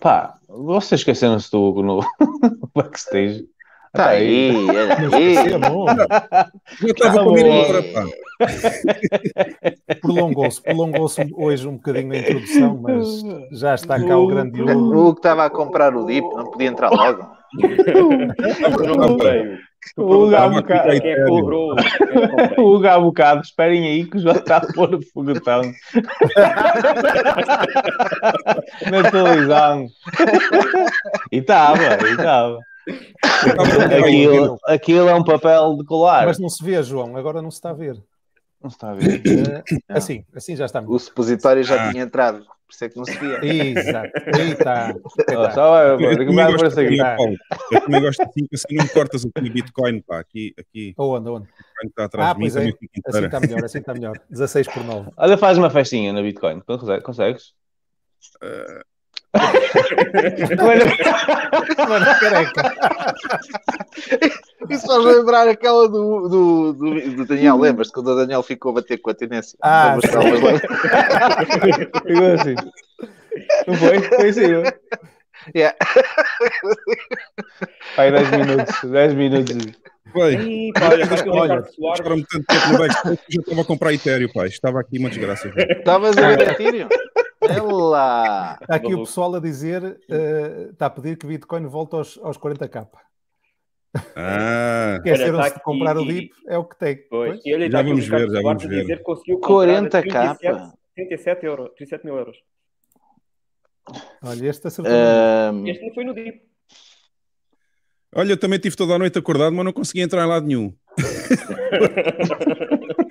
Pá, vocês esqueceram-se do Hugo no backstage. Está tá aí, aí. É, Eu estava tá com agora, pá. Prolongou-se, prolongou hoje um bocadinho na introdução, mas já está cá o grande Hugo. O Hugo estava a comprar o DIP, não podia entrar logo. não comprei. O Gabucado, é que cobrou. O é Gabucado, esperem aí que o João está a pôr o foguetão. Mentalizado. E estava, e estava. Tá aquilo, aquilo é um papel de colar. Mas não se vê, João, agora não se está a ver. Não se está a ver. Eh, assim, assim já está. O supositório já ah. tinha entrado por isso é que não se via. Exato. Eita. Tá. Eita. Só eu, eu, também gosto de pinha, Paulo. eu também gosto assim, assim não me cortas aqui o Bitcoin, pá, aqui, aqui. Onde, onde? Está atrás ah, de mim, pois é. Assim está melhor, assim está melhor. 16 por 9. Olha, faz uma festinha na Bitcoin, consegues? Uh, Mano, mano careca. Isso faz lembrar aquela do, do, do, do Daniel. Lembras-te quando o Daniel ficou a bater com a tendência? Ah, ficou assim. Não foi? Foi assim, não? Yeah. Vai 10 minutos, 10 minutos. Bem, olha pai, olha, olha, me tanto tempo no backstage que eu já estava a comprar Ethereum, pai. Estava aqui uma desgraça. Estavas a ver Ethereum? Ela! Está aqui o pessoal a dizer, uh, está a pedir que Bitcoin volte aos, aos 40k. Ah. Esqueceram-se tá de comprar o DIP, é o que tem. Pois. Pois. Ele já tá vamos ver, já vamos ver. Dizer, 40 capa. 37, euros, 37 mil euros. Olha, este acertou. Um... Este não foi no DIP. Olha, eu também estive toda a noite acordado, mas não consegui entrar em lado nenhum.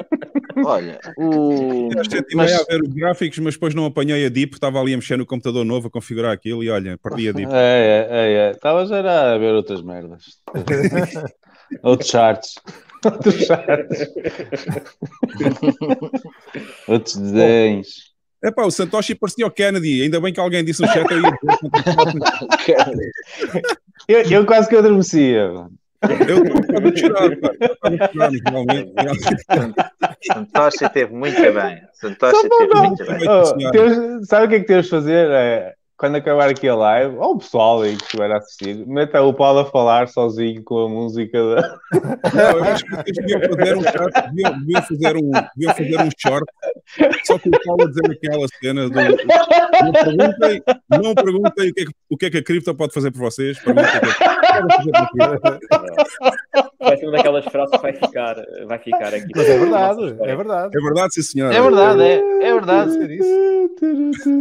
Olha, o. Mas... a ver os gráficos, mas depois não apanhei a DIP, estava ali a mexer no computador novo a configurar aquilo e olha, perdi a DIP. É, é, é. é. Estavas a ver outras merdas. Outros charts. Outros charts. Outros desenhos. É pá, o Santoshi parecia o Kennedy. Ainda bem que alguém disse o chat. aí. eu, eu quase que adormecia. Mano. Eu estou me tirando, Santoshi teve muito bem. Santoshi teve muito bem. Oh, teus, sabe o que é que temos de fazer? É, quando acabar aqui a live, ou o pessoal aí que estiver a assistir, meta o Paulo a falar sozinho com a música da. Não, eu acho que vocês deviam fazer um short, deviam, deviam, fazer um, deviam fazer um short, só com o Paulo a dizer aquela cena do. Não perguntem, não perguntem o, que é que, o que é que a cripto pode fazer por vocês. Perguntem o que é que... É. Vai ser uma daquelas frases que vai ficar, vai ficar aqui. Mas é verdade, é verdade. É verdade, sim, senhora. É verdade, é, é verdade.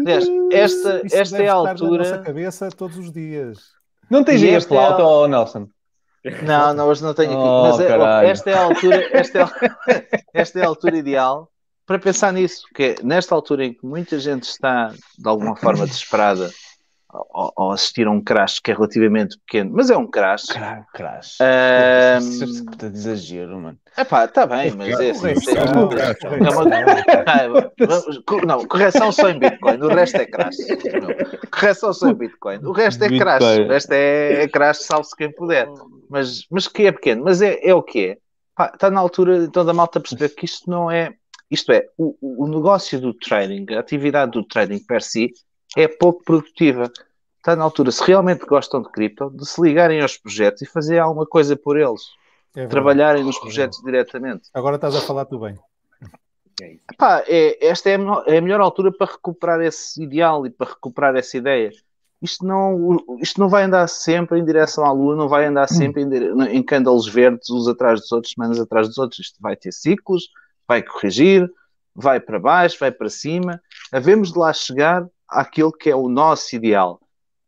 Aliás, esta, esta é a altura. na nossa cabeça todos os dias. Não tens este flauta, é... Nelson? Não, não, hoje não tenho aqui. Oh, mas é, esta é a altura, esta é esta é a altura ideal para pensar nisso, porque é nesta altura em que muita gente está de alguma forma desesperada ao, ao, assistir a um crash que é relativamente pequeno, mas é um crash. Crash. crash. Uh... É Puta de exagero, mano. pá, está bem, mas é, é assim. É não, correção só em Bitcoin, o resto é crash. Não. Correção só em Bitcoin, o resto é crash. O resto é, crash, salve-se quem puder. Mas, mas que é pequeno, mas é, é o que é. está na altura então da malta perceber que isto não é. Isto é, o, o negócio do trading, a atividade do trading per si, é pouco produtiva. Está na altura, se realmente gostam de cripto, de se ligarem aos projetos e fazer alguma coisa por eles. É trabalharem nos projetos é diretamente. Agora estás a falar tudo bem. É Epá, é, esta é a, é a melhor altura para recuperar esse ideal e para recuperar essa ideia isto não, isto não vai andar sempre em direção à Lua, não vai andar hum. sempre em, em cândalos verdes, uns atrás dos outros, semanas atrás dos outros. Isto vai ter ciclos, vai corrigir, vai para baixo, vai para cima. Havemos de lá chegar aquilo que é o nosso ideal.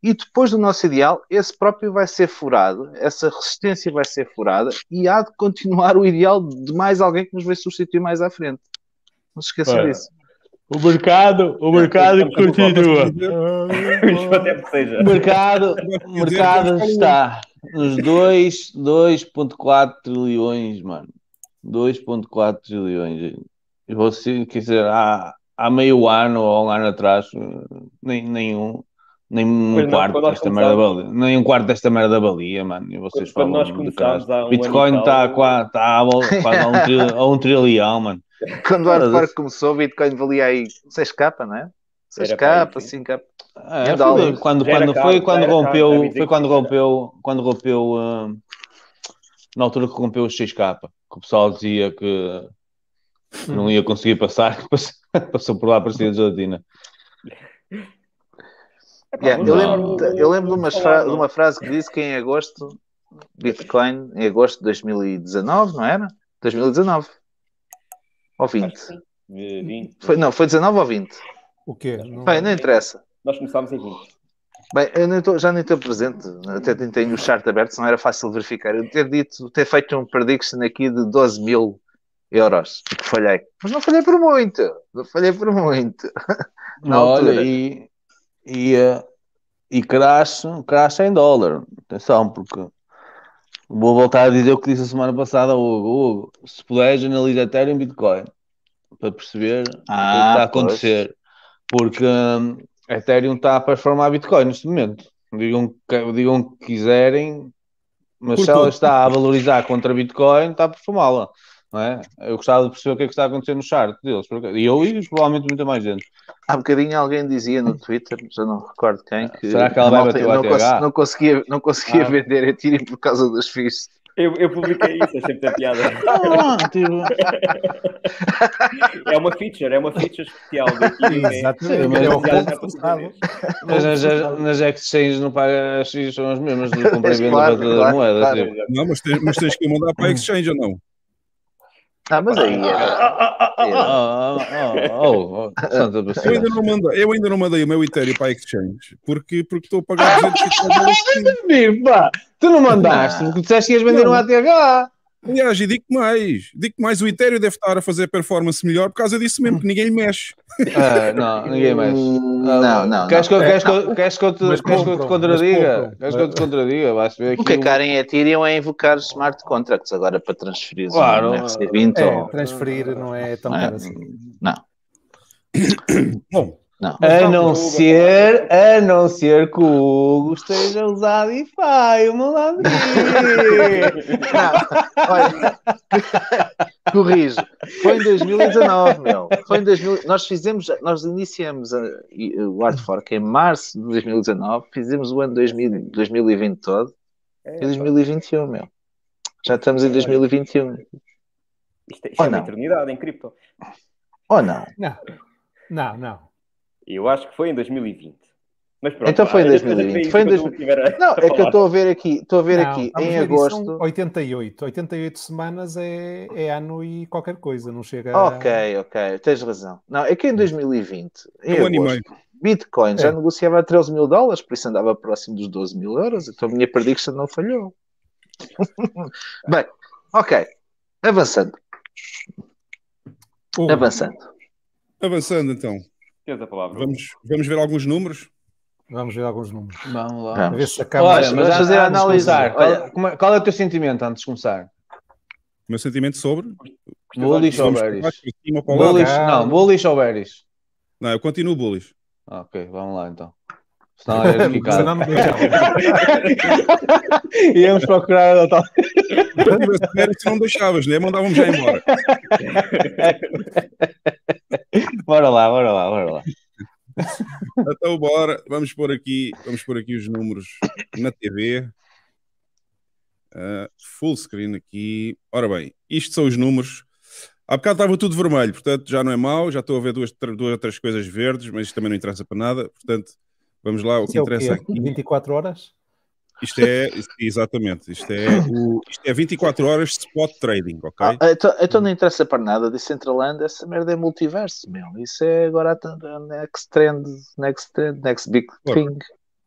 E depois do nosso ideal, esse próprio vai ser furado, essa resistência vai ser furada e há de continuar o ideal de mais alguém que nos vai substituir mais à frente. Não se esqueça Olha, disso. O mercado, o mercado continua. O mercado, o mercado está nos 2,4 trilhões, mano. 2,4 trilhões. E você quiser, ah, há meio ano ou um ano atrás, eh, nem, nenhum, nem um quarto desta merda balia, Nem um quarto desta merda balia, mano. E vocês quando falam de Um Bitcoin está tá né? a, tá quase a um, a um trilhão, mano. Quando o Arthur começou, o Bitcoin valia aí 6k, não é? 6k, 5k. É, é foi, quando, quando, caro, foi, quando rompeu, caro, foi quando rompeu, quando rompeu, uh, na altura que rompeu os 6k, que o pessoal dizia que não hum. ia conseguir passar, que Passou por lá para a Argentina. Yeah, eu, lembro, eu lembro de, fra de uma frase que disse que em agosto, Bitcoin, em agosto de 2019, não era? 2019. Ou 20. 20. Foi, não, foi 19 ou 20. O quê? Bem, não interessa. Nós começámos em 20. Bem, eu tô, já nem estou presente, até tenho o chart aberto, se não era fácil verificar. Eu ter dito, ter feito um prediction aqui de 12 mil euros, porque falhei. Mas não falhei por muito, não falhei por muito. Na Olha, altura. e, e, eh, e crash, crash é em dólar, atenção, porque vou voltar a dizer o que disse a semana passada, Hugo, Hugo se puderes analisa Ethereum e Bitcoin, para perceber ah, o que é ah, está a acontecer, pois. porque hum, Ethereum está a performar Bitcoin neste momento, digam, digam o que quiserem, mas por se ela está a valorizar contra Bitcoin, está a performá-la. É? Eu gostava de perceber o que é que está a acontecer no chart deles. E eu e provavelmente muita mais gente. Há bocadinho alguém dizia no Twitter, já não recordo quem, que, Será que ela vai bater não, cons não conseguia, não conseguia ah. vender a Tiri por causa das fees. Eu, eu, publiquei isso, achei muita piada. Ah, tipo. é uma feature, é uma feature especial Exatamente, é mas, é mas, nas exchanges não paga as fees são as mesmas do compra e claro, das claro, Claro. Tipo. Não, mas tens, mas tens que mandar para a hum. exchange ou não? Ah, mas aí. Eu ainda não mandei, eu ainda não mandei o meu Ethereum para a Exchange porque, porque estou a pagar 200 ah, Tu não mandaste, porque ah. disseste que ias vender não. um ATH. Aliás, e digo mais, digo mais, o Ethereum deve estar a fazer performance melhor por causa disso mesmo, que ninguém lhe mexe. Ah, não, ninguém mexe. não, ah, não. Queres que, é, que, queres que eu te, queres que eu te contradiga? Queres que eu te contradiga? Vais ver aqui o que a Karen tiriam é invocar smart contracts agora para transferir claro, um RC20 é, ou... Transferir não é tão fácil. É? assim. Não. Bom, não. A não, ser, é a não ser que o Hugo esteja usado e fai, o meu lado. corrijo. Foi em 2019, meu. Foi em 2000, nós fizemos, nós iniciamos o Art Fork é em março de 2019, fizemos o ano 2000, 2020 todo. É, em 2021, meu. Já estamos em 2021. Isto, é, isto oh, é uma eternidade em cripto. Ou oh, não? Não, não, não. Eu acho que foi em 2020. Mas pronto, então foi em 2020. Foi em Não, é que eu estou a ver aqui, estou a ver não, aqui em agosto. 88. 88 semanas é, é, ano e qualquer coisa, não chega a... Ok, ok, tens razão. Não, é que em 2020, em Bitcoin é. já negociava a 13 mil dólares, por isso andava próximo dos 12 mil euros, então a minha prediction não falhou. Bem, ok, avançando. Avançando. Avançando então. Tens a palavra. Vamos, vamos ver alguns números? Vamos ver alguns números. Vamos lá. Vamos. A ver se acaba. Olha, mas fazer analisar. Olha, qual, é- qual é o teu sentimento antes de começar? O meu sentimento sobre. É bullish ou é bearish? Bullish, não, bullish ou bearish? Não, eu continuo bullish. Ok, vamos lá então. Senão era ficar. não Íamos é procurar a tal. se não deixavas, né? mandavam já embora. bora lá, bora lá, bora lá. Então bora, vamos pôr aqui, vamos pôr aqui os números na TV. Uh, ah, full screen aqui. Ora bem, isto são os números. Há bocado estava tudo vermelho, portanto já não é mau, já estou a ver duas, duas ou três coisas verdes, mas isto também não interessa para nada. Portanto, Vamos lá, o que é interessa o aqui. 24 horas? É, isto é, exatamente, isto é, o, isto é 24 horas de spot trading, ok? Ah, então, então não interessa para nada, Decentraland, essa merda é multiverso, meu. Isso é agora a next trend, next trend, next big thing.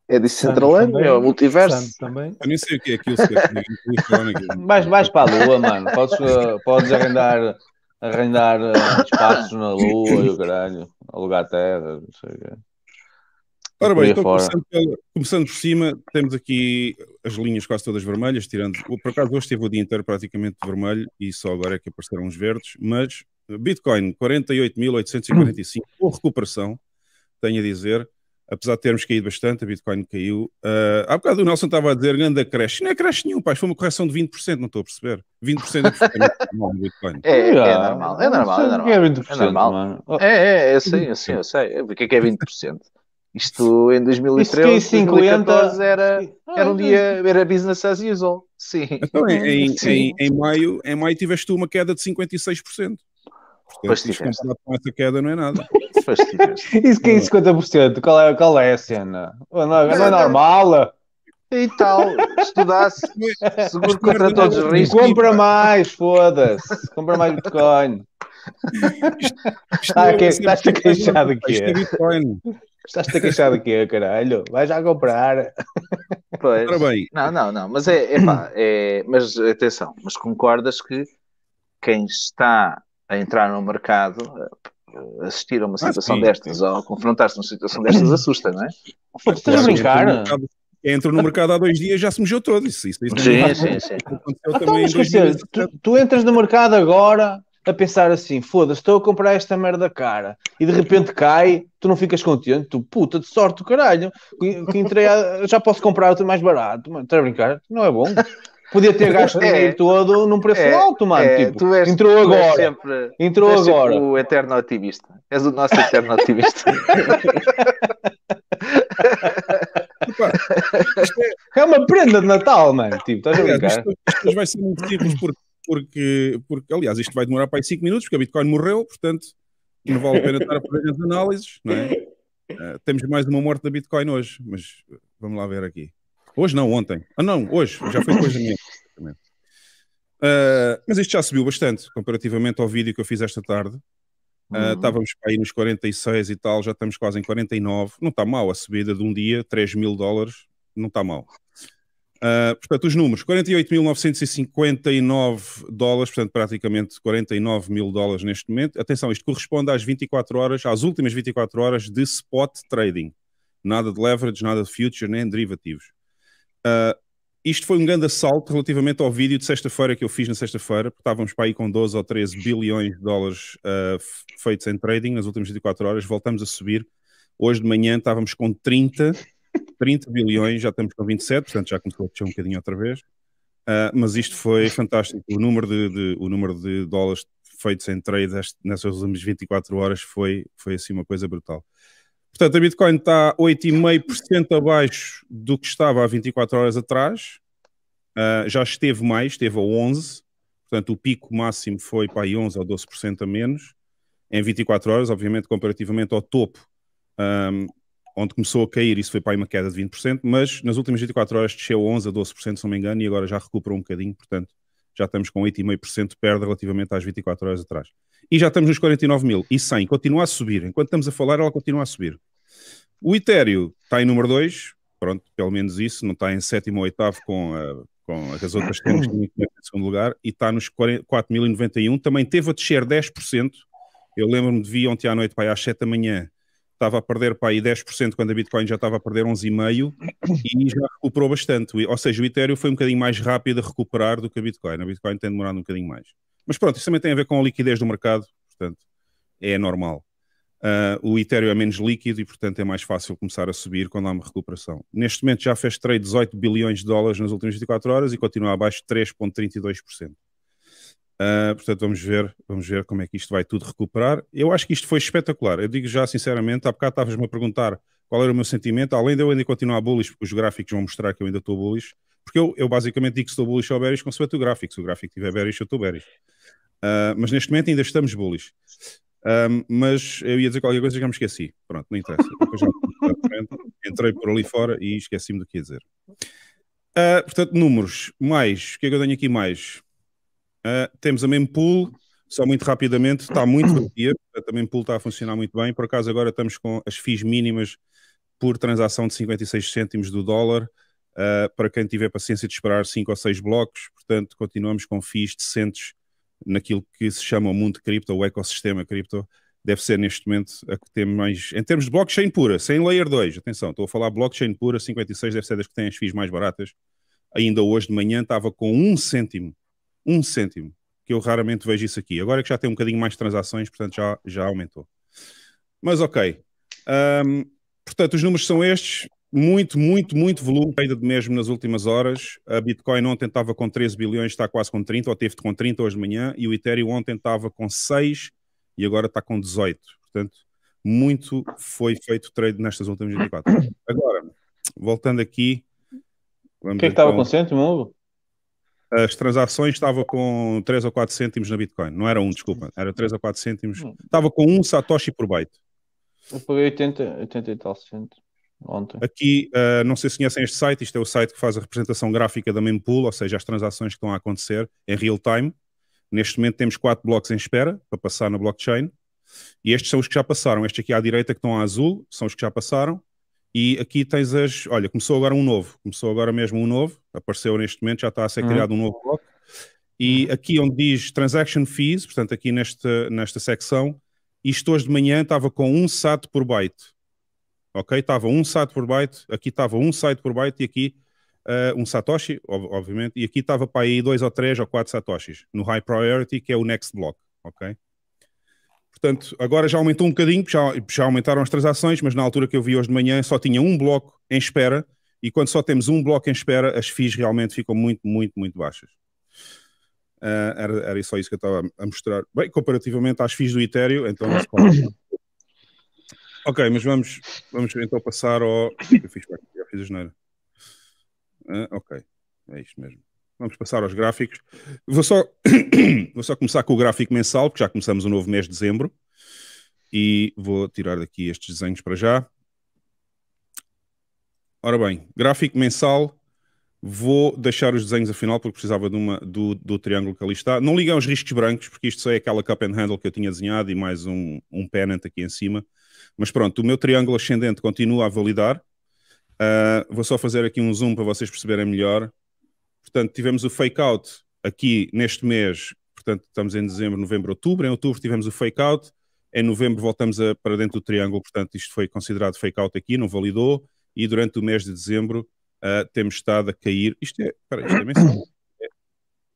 É Decentraland, meu, é multiverso. também. Eu nem sei o que é aquilo. É mais, mais para a lua, mano. Podes, eh, podes arrendar, arrendar eh, espaços na lua e o caralho, alugar terra, não sei o que. Ora bem, então começando, começando, por cima, temos aqui as linhas quase todas vermelhas, tirando. Por acaso hoje teve o dia inteiro praticamente vermelho e só agora é que apareceram os verdes, mas eh, Bitcoin 48.845 ou recuperação, tenho a dizer. Apesar de termos caído bastante, a Bitcoin caiu. Uh, há bocado o Nelson estava a dizer grande creche. Não é creche nenhum, pai, foi uma correção de 20%, não estou a perceber. 20% é normal no Bitcoin. É, é, ah, normal, é normal, é normal. É, normal. é, é, é, é, sim, sim, eu sei. O que é, é que é 20%? Isto em 2013, Isso 2014 é era, ah, era um então dia, era business as usual. Sim. Então, em, Sim. Em, em, maio, em maio tiveste uma queda de 56%. Portanto, comparado com essa queda não é nada. Isso que é 50%, qual é, qual é a cena? Não, é, não é normal? E tal, estudasse seguro é contra todos os riscos. Compra mais, foda-se. Compra mais Bitcoin. está a ah, que é estás a queixar de quê? Isto é Bitcoin. Estás-te a queixar de caralho? Vai já comprar. Pois. Não, não, não. Mas é, é pá, é, mas atenção, mas concordas que quem está a entrar no mercado, eh, assistir a uma ah, situação ah, destas ou confrontar-se numa situação destas assusta, não é? Estás a brincar? Entro no mercado há dois dias já se mejou todo. Isso, isso, isso sim, é sim, sim. Então, mas, tu, tu entras no mercado agora a pensar assim: foda-se, estou a comprar esta merda cara e de repente cai, tu não ficas contente, tu puta de sorte, caralho, que entrei a, já posso comprar outro mais barato, mano, estás a brincar? Não é bom. Podia ter é, gasto o dinheiro é. todo num preço é, alto, mano. É, tipo, és, entrou agora. Sempre, entrou agora. Sempre o eterno otimista. És o nosso eterno otimista. É-, é uma prenda de Natal, mano. Tipo, estás a brincar? Isto vai ser muito simples porque porque, porque aliás, isto vai demorar para aí 5 minutos, porque a Bitcoin morreu, portanto, não vale a pena estar a fazer as análises, não é? Uh, temos mais uma morte da Bitcoin hoje, mas eh, vamos lá ver aqui. Hoje não, ontem. Ah, não, hoje, já foi depois da minha. Uh, mas isto já subiu bastante comparativamente ao vídeo que eu fiz esta tarde. Uh, estávamos para aí nos 46 e tal, já estamos quase em 49. Não está mal a subida de um dia, 3 mil dólares, não está mal. Ah, portanto, os números: 48.959 dólares, portanto, praticamente 49 mil dólares neste momento. Atenção, isto corresponde às 24 horas, às últimas 24 horas de spot trading. Nada de leverage, nada de future, nem derivativos. Uh, isto foi um grande assalto relativamente ao vídeo de sexta-feira que eu fiz na sexta-feira, porque estávamos para aí com 12 ou 13 bilhões de dólares uh, feitos em trading nas últimas 24 horas, voltamos a subir. Hoje de manhã estávamos com 30 30 bilhões, já estamos com 27, portanto já começou a descer um bocadinho outra vez. Uh, mas isto foi fantástico. O número de, de, o número de dólares feitos em trade nessas últimas 24 horas foi, foi assim uma coisa brutal. Portanto, a Bitcoin está 8,5% abaixo do que estava há 24 horas atrás. Uh, já esteve mais, esteve a 11%. Portanto, o pico máximo foi para aí 11% ou 12% a menos. Em 24 horas, obviamente, comparativamente ao topo. Um, ah, onde começou a cair, isso foi para aí uma queda de 20%, mas nas últimas 24 horas desceu 11% a 12%, se não me engano, e agora já recuperou um bocadinho, portanto já estamos com 8,5% de perda relativamente às 24 horas atrás. E já estamos nos 49 mil e 100, continua a subir. Enquanto estamos a falar, ela continua a subir. O Ethereum está em número 2, pronto, pelo menos isso, não está em sétimo ou oitavo com, a, com as outras que temos em segundo lugar, e está nos 4.091, também teve a descer 10%. Eu lembro-me de vi ontem à noite, aí às 7 da manhã, estava a perder para aí 10% quando a Bitcoin já estava a perder 11,5% e já recuperou bastante. Ou seja, o Ethereum foi um bocadinho mais rápido a recuperar do que a Bitcoin. A Bitcoin tem demorado um bocadinho mais. Mas pronto, isso também tem a ver com a liquidez do mercado, portanto, é normal. Uh, o Ethereum é menos líquido e, portanto, é mais fácil começar a subir quando há uma recuperação. Neste momento já fez trade 18 bilhões de dólares nas últimas 24 horas e continua abaixo de 3,32%. Uh, portanto, vamos ver, vamos ver como é que isto vai tudo recuperar. Eu acho que isto foi espetacular. Eu digo já sinceramente, há bocado estavas-me a perguntar qual era o meu sentimento, além de eu ainda continuar bullish, porque os gráficos vão mostrar que eu ainda estou bullish, porque eu, eu basicamente digo que estou bullish ou bearish com o gráfico. Se o gráfico tiver bearish, eu estou bearish. Uh, mas neste momento ainda estamos bullish. Um, ah, mas eu ia dizer qualquer coisa já me esqueci. Pronto, não interessa. entrei por ali fora e esqueci-me do que ia dizer. Uh, portanto, números. Mais, o que é que eu tenho aqui mais? Uh, temos a Mempool, só muito rapidamente, está muito batia, a Mempool está a funcionar muito bem. Por acaso agora estamos com as FIIs mínimas por transação de 56 cêntimos do dólar, uh, para quem tiver paciência de esperar 5 ou 6 blocos, portanto continuamos com FIIs decentes naquilo que se chama o mundo cripto, o ecossistema cripto, deve ser neste momento a que tem mais, em termos de blockchain pura, sem layer 2, atenção, estou a falar blockchain pura, 56 deve ser das que têm as FIIs mais baratas, ainda hoje de manhã estava com um cêntimo um cêntimo, que eu raramente vejo isso aqui. Agora é que já tem um bocadinho mais transações, portanto já, já aumentou. Mas ok. Um, portanto, os números são estes. Muito, muito, muito volume, ainda mesmo nas últimas horas. A Bitcoin ontem estava com 13 bilhões, está quase com 30, ou teve com 30 hoje de manhã, e o Ethereum ontem estava com 6 e agora está com 18. Portanto, muito foi feito trade nestas últimas 24. Agora, voltando aqui. O que é que estava então com cêntimo, as transações estava com 3 ou 4 cêntimos na Bitcoin. Não era um, desculpa. Era 3 ou 4 cêntimos. Hum. Estava com um Satoshi por byte. Eu paguei 80, 80 e tal cento ontem. Aqui, uh, não sei se conhecem este site. Isto é o site que faz a representação gráfica da mempool, ou seja, as transações que estão a acontecer em real time. Neste momento temos 4 blocos em espera para passar na blockchain. E estes são os que já passaram. Estes aqui à direita que estão a azul são os que já passaram. E aqui tens as. Olha, começou agora um novo, começou agora mesmo um novo, apareceu neste momento, já está a ser uhum. criado um novo bloco. E uhum. aqui onde diz transaction fees, portanto, aqui nesta, nesta secção, isto hoje de manhã estava com um SAT por byte. Ok? Estava um SAT por byte, aqui estava um SAT por byte e aqui uh, um Satoshi, obviamente, e aqui estava para aí dois ou três ou quatro Satoshis no high priority, que é o next block. Ok? Portanto, agora já aumentou um bocadinho, já, já aumentaram as transações, mas na altura que eu vi hoje de manhã só tinha um bloco em espera e quando só temos um bloco em espera, as FIIs realmente ficam muito, muito, muito baixas. Uh, era, era só isso que eu estava a mostrar. Bem, comparativamente às FIIs do Ethereum, então... ok, mas vamos, vamos então passar ao... Eu fiz, já fiz a Uh, ok, é isto mesmo. Vamos passar aos gráficos. Vou só, vou só começar com o gráfico mensal, porque já começamos o novo mês de dezembro. E vou tirar daqui estes desenhos para já. Ora bem, gráfico mensal. Vou deixar os desenhos afinal porque precisava de uma, do, do triângulo que ali está. Não liguei aos riscos brancos, porque isto só é aquela cup and handle que eu tinha desenhado e mais um, um pennant aqui em cima. Mas pronto, o meu triângulo ascendente continua a validar. Uh, vou só fazer aqui um zoom para vocês perceberem melhor portanto, tivemos o fake out aqui neste mês, portanto, estamos em dezembro, novembro, outubro. Em outubro tivemos o fake out, em novembro voltamos a, para dentro do triângulo, portanto, isto foi considerado fake out aqui, não validou. E durante o mês de dezembro uh, temos estado a cair. Isto é, peraí, isto é mensal.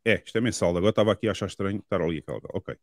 É, isto é mensal. Agora estava aqui a achar estranho estar ali aquela. Ok.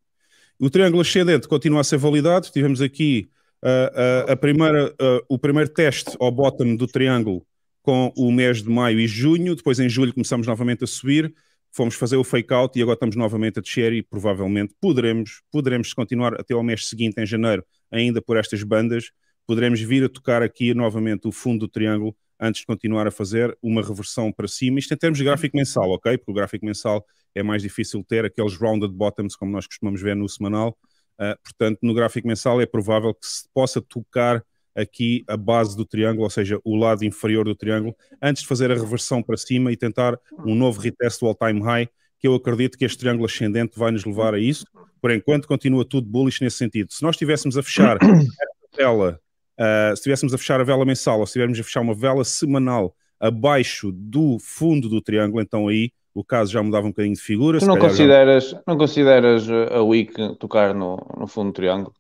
O triângulo ascendente continua a ser validado. Tivemos aqui uh, uh, a primeira, o primeiro teste ao bottom do triângulo com o mês de maio e junho, depois em julho começamos novamente a subir, fomos fazer o fake out e agora estamos novamente a descer e provavelmente poderemos, poderemos continuar até ao mês seguinte, em janeiro, ainda por estas bandas, poderemos vir a tocar aqui novamente o fundo do triângulo antes de continuar a fazer uma reversão para cima, isto em termos de gráfico mensal, ok? Porque o gráfico mensal é mais difícil ter aqueles rounded bottoms como nós costumamos ver no semanal, uh, portanto no gráfico mensal é provável que se possa tocar aqui a base do triângulo, ou seja, o lado inferior do triângulo, antes de fazer a reversão para cima e tentar um novo retest do all-time high, que eu acredito que este triângulo ascendente vai nos levar a isso. Por enquanto, continua tudo bullish nesse sentido. Se nós estivéssemos a fechar a vela, uh, se estivéssemos a fechar a vela mensal ou se estivéssemos a fechar uma vela semanal abaixo do fundo do triângulo, então aí o caso já mudava um bocadinho de figura. Tu não, consideras, já... não consideras a week tocar no, no fundo do triângulo?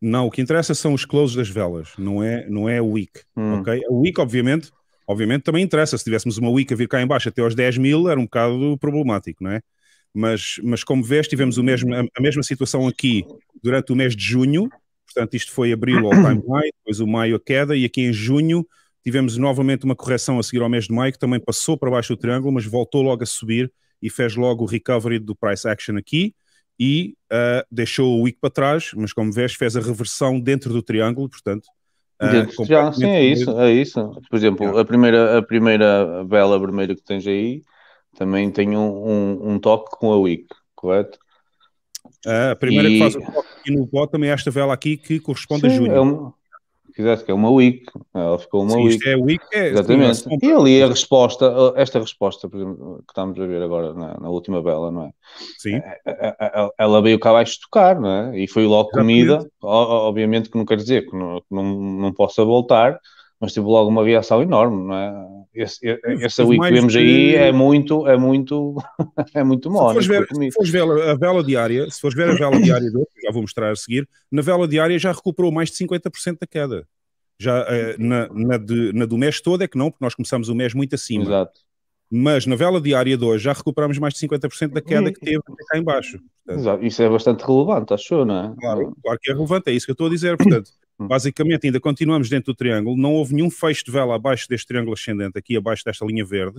Não, o que interessa são os closes das velas, não é, não é a week, hum. A week, obviamente, obviamente também interessa. Se tivéssemos uma week a vir cá embaixo até aos 10 mil, era um bocado problemático, não é? Mas, mas como vês, tivemos o mesmo, a mesma situação aqui durante o mês de junho, portanto isto foi abril ao time high, depois o maio a queda, e aqui em junho tivemos novamente uma correção a seguir ao mês de maio, que também passou para baixo do triângulo, mas voltou logo a subir e fez logo o recovery do price action aqui, e uh, deixou o Wick para trás, mas como vês, fez a reversão dentro do triângulo, portanto. Uh, eh, já, sim, é isso, é isso. Por exemplo, a primeira, a primeira vela vermelha que tens aí também tem um, um, um toque com a Wick, correto? Uh, a primeira e... que faz o toque aqui no bot também é esta vela aqui que corresponde sim, a Júnior. É quisesse, que é uma week. Ela ficou uma Sim, week. Isto é week, é, Exatamente. e ali a resposta, esta resposta, por exemplo, que estamos a ver agora na, na última bela, não é? Sim. É, é, é, ela veio cá abaixo tocar, não é? E foi logo Exatamente. comida. Obviamente que não quer dizer que não, não, não possa voltar, mas teve logo uma reação enorme, não é? esse, esse week que vemos aí é muito, é muito, é muito mónico. Se fores ver, é fores ver a vela diária, se fores ver a vela diária do já vou mostrar a seguir, na vela diária já recuperou mais de 50% da queda. Já eh, na, na, de, na, do mês todo é que não, porque nós começamos o mês muito acima. Exato. Mas na vela diária de hoje já recuperamos mais de 50% da queda que teve cá embaixo. Portanto, Exato. Isso é bastante relevante, achou, não é? Claro, claro que é relevante, é isso que eu estou a dizer, portanto Hum. Basicamente, ainda continuamos dentro do triângulo, não houve nenhum fecho de vela abaixo deste triângulo ascendente, aqui abaixo desta linha verde,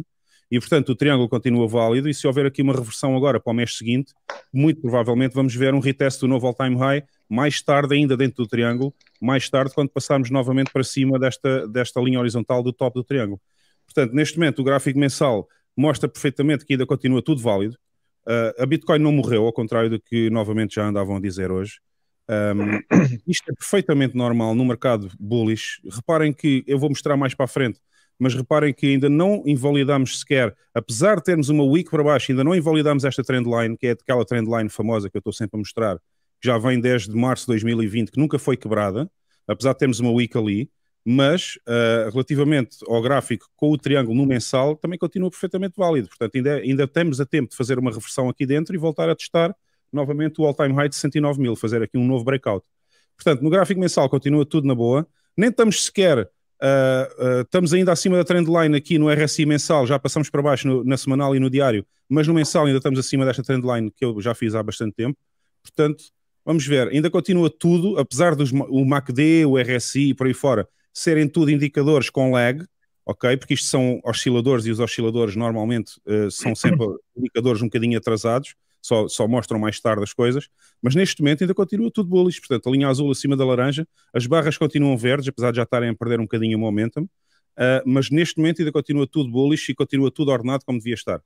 e portanto o triângulo continua válido. E se houver aqui uma reversão agora para o mês seguinte, muito provavelmente vamos ver um reteste do novo all-time high, mais tarde ainda dentro do triângulo, mais tarde quando passarmos novamente para cima desta, desta linha horizontal do top do triângulo. Portanto, neste momento o gráfico mensal mostra perfeitamente que ainda continua tudo válido. Uh, a Bitcoin não morreu, ao contrário do que novamente já andavam a dizer hoje. Um, isto é perfeitamente normal no mercado bullish. Reparem que eu vou mostrar mais para a frente, mas reparem que ainda não invalidamos sequer, apesar de termos uma week para baixo, ainda não invalidamos esta trendline, que é aquela trendline famosa que eu estou sempre a mostrar, que já vem desde março de 2020, que nunca foi quebrada, apesar de termos uma week ali, mas uh, relativamente ao gráfico com o triângulo no mensal, também continua perfeitamente válido. Portanto, ainda, ainda temos a tempo de fazer uma reversão aqui dentro e voltar a testar novamente o all-time high de 69 mil, fazer aqui um novo breakout. Portanto, no gráfico mensal continua tudo na boa, nem estamos sequer, uh, uh, estamos ainda acima da trendline aqui no RSI mensal, já passamos para baixo no, na semanal e no diário, mas no mensal ainda estamos acima desta trendline que eu já fiz há bastante tempo. Portanto, vamos ver, ainda continua tudo, apesar dos o MACD, o RSI e por aí fora serem tudo indicadores com lag, ok? Porque isto são osciladores e os osciladores normalmente uh, são sempre indicadores um bocadinho atrasados só, só mostram mais tarde as coisas, mas neste momento ainda continua tudo bullish, portanto a linha azul acima da laranja, as barras continuam verdes, apesar de já estarem a perder um bocadinho o momentum, uh, mas neste momento ainda continua tudo bullish e continua tudo ordenado como devia estar.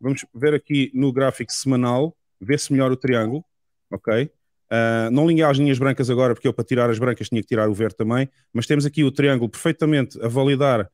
Vamos ver aqui no gráfico semanal, vê-se melhor o triângulo, ok? Uh, não linhar as linhas brancas agora, porque eu para tirar as brancas tinha que tirar o verde também, mas temos aqui o triângulo perfeitamente a validar uh,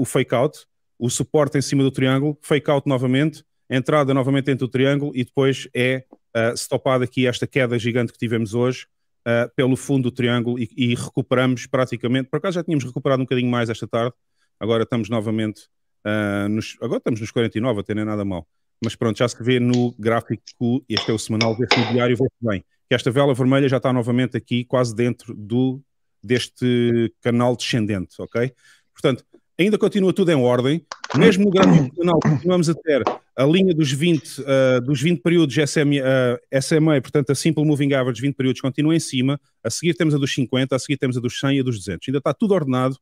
o fake out, o suporte em cima do triângulo, fake out novamente, entrada novamente entre o triângulo e depois é uh, stopada aqui esta queda gigante que tivemos hoje uh, pelo fundo do triângulo e, e, recuperamos praticamente, por acaso já tínhamos recuperado um bocadinho mais esta tarde, agora estamos novamente, uh, nos, agora estamos nos 49, até nem é nada mal, mas pronto, já se vê no gráfico, este é o semanal, vê-se no diário, vê-se bem, que esta vela vermelha já está novamente aqui quase dentro do, deste canal descendente, ok? Portanto, ainda continua tudo em ordem, mesmo no gráfico canal continuamos a ter a linha dos 20, uh, eh, dos 20 períodos SMA, uh, eh, SMA, portanto a Simple Moving Average 20 períodos continua em cima, a seguir temos a dos 50, a seguir temos a dos 100 e a dos 200, ainda está tudo ordenado,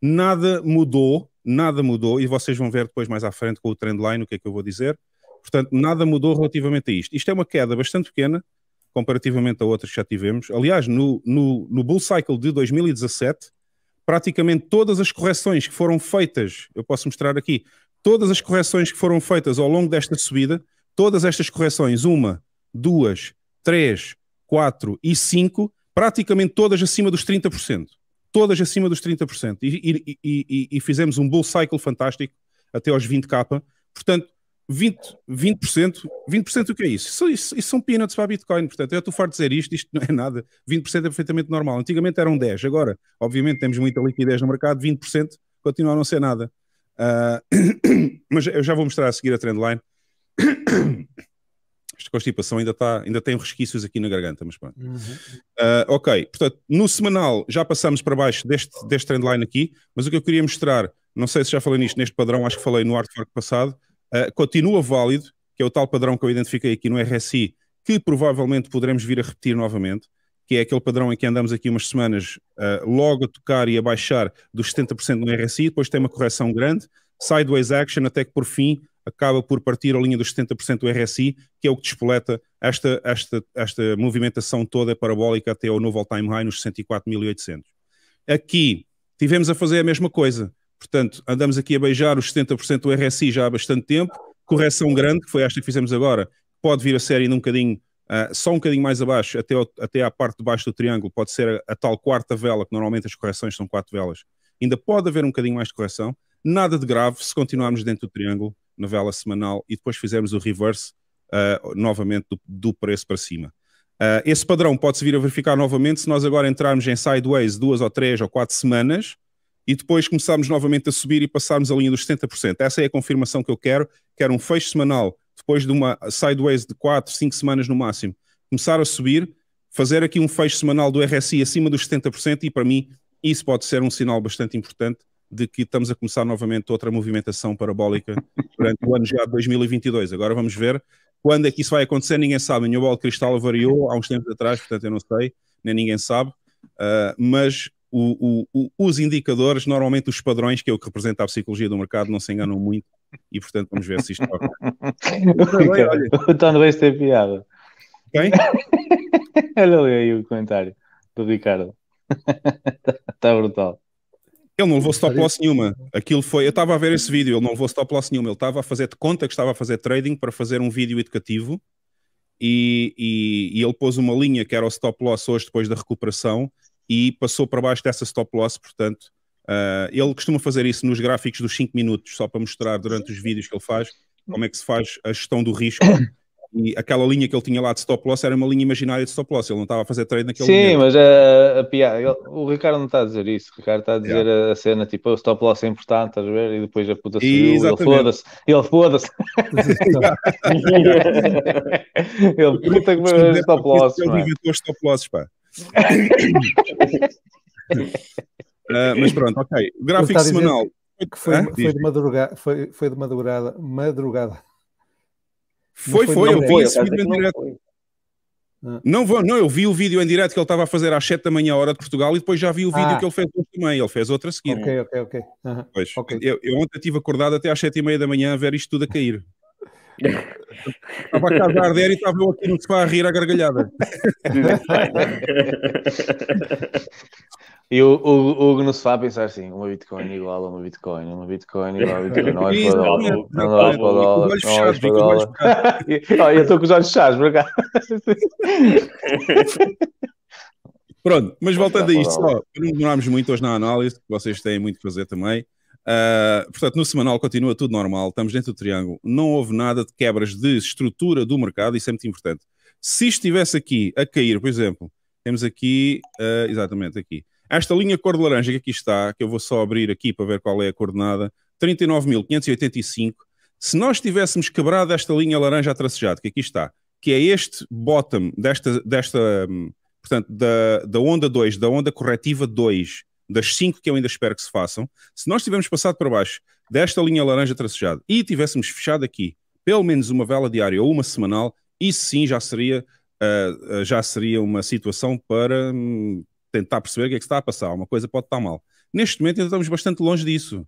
nada mudou, nada mudou, e vocês vão ver depois mais à frente com o trendline o que é que eu vou dizer, portanto nada mudou relativamente a isto. Isto é uma queda bastante pequena, comparativamente a outras que já tivemos, aliás no, no, no Bull Cycle de 2017 praticamente todas as correções que foram feitas, eu posso mostrar aqui, todas as correções que foram feitas ao longo desta subida, todas estas correções, uma, duas, três, quatro e cinco, praticamente todas acima dos 30%. Todas acima dos 30%. E, e, e, e fizemos um bull cycle fantástico até aos 20k. Portanto, 20%, 20%, 20% o que é isso? Isso, isso? isso, são peanuts para a Bitcoin, portanto, eu estou farto de dizer isto, isto não é nada, 20% é perfeitamente normal. Antigamente eram 10, agora, obviamente, temos muita liquidez no mercado, 20% continua a não ser nada. Uh, mas eu já vou mostrar a seguir a trendline. Esta constipação ainda, está ainda tem resquícios aqui na garganta, mas pronto. Uhum. Uh, ok, portanto, no semanal já passamos para baixo deste, deste trendline aqui, mas o que eu queria mostrar, não sei se já falei nisto neste padrão, acho que falei no artwork passado, uh, continua válido, que é o tal padrão que eu identifiquei aqui no RSI, que provavelmente poderemos vir a repetir novamente, que é aquele padrão em que andamos aqui umas semanas uh, logo a tocar e a baixar dos 70% no RSI, depois tem uma correção grande, sideways action, até que por fim acaba por partir a linha dos 70% do RSI, que é o que despoleta esta, esta, esta movimentação toda parabólica até ao novo all-time high nos 64.800. Aqui tivemos a fazer a mesma coisa. Portanto, andamos aqui a beijar os 70% do RSI já há bastante tempo. Correção grande, que foi esta que fizemos agora, pode vir a série num bocadinho, uh, só um bocadinho mais abaixo, até, até à parte de baixo do triângulo, pode ser a, a, tal quarta vela, que normalmente as correções são quatro velas. Ainda pode haver um bocadinho mais de correção. Nada de grave se continuarmos dentro do triângulo, na vela semanal, e depois fizermos o reverse uh, novamente do, do preço para cima. Uh, esse padrão pode-se vir a verificar novamente se nós agora entrarmos em sideways duas ou três ou quatro semanas, e depois começarmos novamente a subir e passarmos a linha dos 70%. Essa é a confirmação que eu quero. Quero um fecho semanal, depois de uma sideways de 4, 5 semanas no máximo, começar a subir, fazer aqui um fecho semanal do RSI acima dos 70%, e para mim isso pode ser um sinal bastante importante de que estamos a começar novamente outra movimentação parabólica durante o ano já de 2022. Agora vamos ver quando é que isso vai acontecer, ninguém sabe. A minha bola de cristal variou há uns tempos atrás, portanto eu não sei, nem ninguém sabe. Uh, mas o, o, os indicadores, normalmente os padrões, que é o que representa a psicologia do mercado, não se enganam muito e, portanto, vamos ver se isto toca. o Tom Reis tem piada. Quem? Olha ali aí o comentário do Ricardo. Está brutal. Ele não levou stop loss nenhuma. Aquilo foi. Eu estava a ver esse vídeo, ele não levou stop loss nenhuma. Ele estava a fazer de conta que estava a fazer trading para fazer um vídeo educativo e, e, e ele pôs uma linha que era o stop loss hoje depois da recuperação e passou para baixo dessa stop loss, portanto, uh, ele costuma fazer isso nos gráficos dos 5 minutos, só para mostrar durante os vídeos que ele faz como é que se faz a gestão do risco. E aquela linha que ele tinha lá de stop loss era uma linha imaginária de stop loss, ele não estava a fazer trade naquele Sim, momento. mas a, eh, a piada, o Ricardo não está a dizer isso, o Ricardo está a dizer yeah. a, cena tipo, o stop loss é importante, estás a ver? E depois a puta subiu, ele foda-se, ele foda-se. ele puta que stop loss. Ele inventou é? stop losses, pá uh, mas pronto, ok. O gráfico semanal. Que foi, foi, de madrugada, foi, foi de madrugada, madrugada. Foi, foi, foi eu vi esse vídeo em direto. Não. não não, eu vi o vídeo em direto que ele estava a fazer às 7 da manhã, hora de Portugal, e depois já vi o vídeo ah. que ele fez hoje também. Ele fez outra a seguir. Ok, ok, ok. Pois, okay. Eu, eu, ontem estive acordado até às 7 e meia da manhã a ver isto tudo a cair. Estava a casa a arder e estava eu aqui no sofá a rir à gargalhada. e o, Hugo no sofá a pensar assim: uma Bitcoin igual a uma Bitcoin, uma Bitcoin igual a uma Bitcoin, não é para dólar, não é para dólar. Não para dólar. Olha, eu estou com os olhos fechados, por acaso. Pronto, mas voltando a isto, só, não demorámos muito hoje na análise, que vocês têm muito que fazer também. Uh, portanto, no semanal continua tudo normal, estamos dentro do triângulo, não houve nada de quebras de estrutura do mercado, isso é muito importante. Se estivesse aqui a cair, por exemplo, temos aqui, uh, exatamente aqui, esta linha cor de laranja que aqui está, que eu vou só abrir aqui para ver qual é a coordenada, 39.585. Se nós tivéssemos quebrado esta linha laranja a tracejado, que aqui está, que é este bottom desta, desta hum, portanto, da, da onda 2, da onda corretiva 2, das cinco que eu ainda espero que se façam, se nós tivermos passado para baixo desta linha laranja tracejada e tivéssemos fechado aqui pelo menos uma vela diária ou uma semanal, isso sim já seria, uh, já seria uma situação para um, tentar perceber o que é que está a passar. Uma coisa pode estar mal. Neste momento ainda estamos bastante longe disso.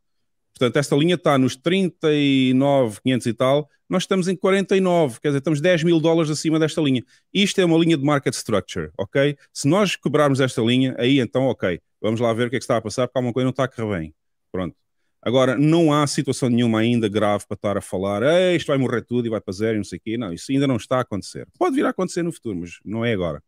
Portanto, esta linha está nos 39,500 e tal, nós estamos em 49, quer dizer, estamos 10 mil dólares acima desta linha. Isto é uma linha de market structure, ok? Se nós quebrarmos esta linha, aí então, ok, vamos lá ver o que é que está a passar, porque alguma coisa não está a correr bem. Pronto. Agora, não há situação nenhuma ainda grave para estar a falar isto vai morrer tudo e vai para zero e não sei o quê. Não, isso ainda não está a acontecer. Pode vir a acontecer no futuro, mas não é agora.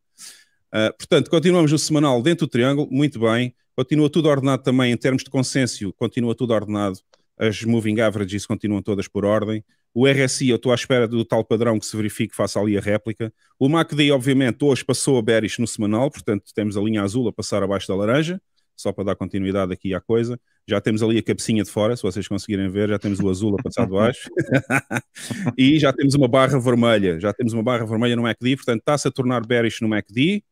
Uh, portanto, continuamos o semanal dentro do triângulo, muito bem. Continua tudo ordenado também em termos de consenso. continua tudo ordenado. As moving averages continuam todas por ordem. O RSI, eu estou à espera do tal padrão que se verifique, faça ali a réplica. O MACD, obviamente, hoje passou a bearish no semanal, portanto temos a linha azul a passar abaixo da laranja, só para dar continuidade aqui à coisa. Já temos ali a cabecinha de fora, se vocês conseguirem ver, já temos o azul a passar de baixo. e já temos uma barra vermelha, já temos uma barra vermelha no MACD, portanto está-se a tornar bearish no MACD.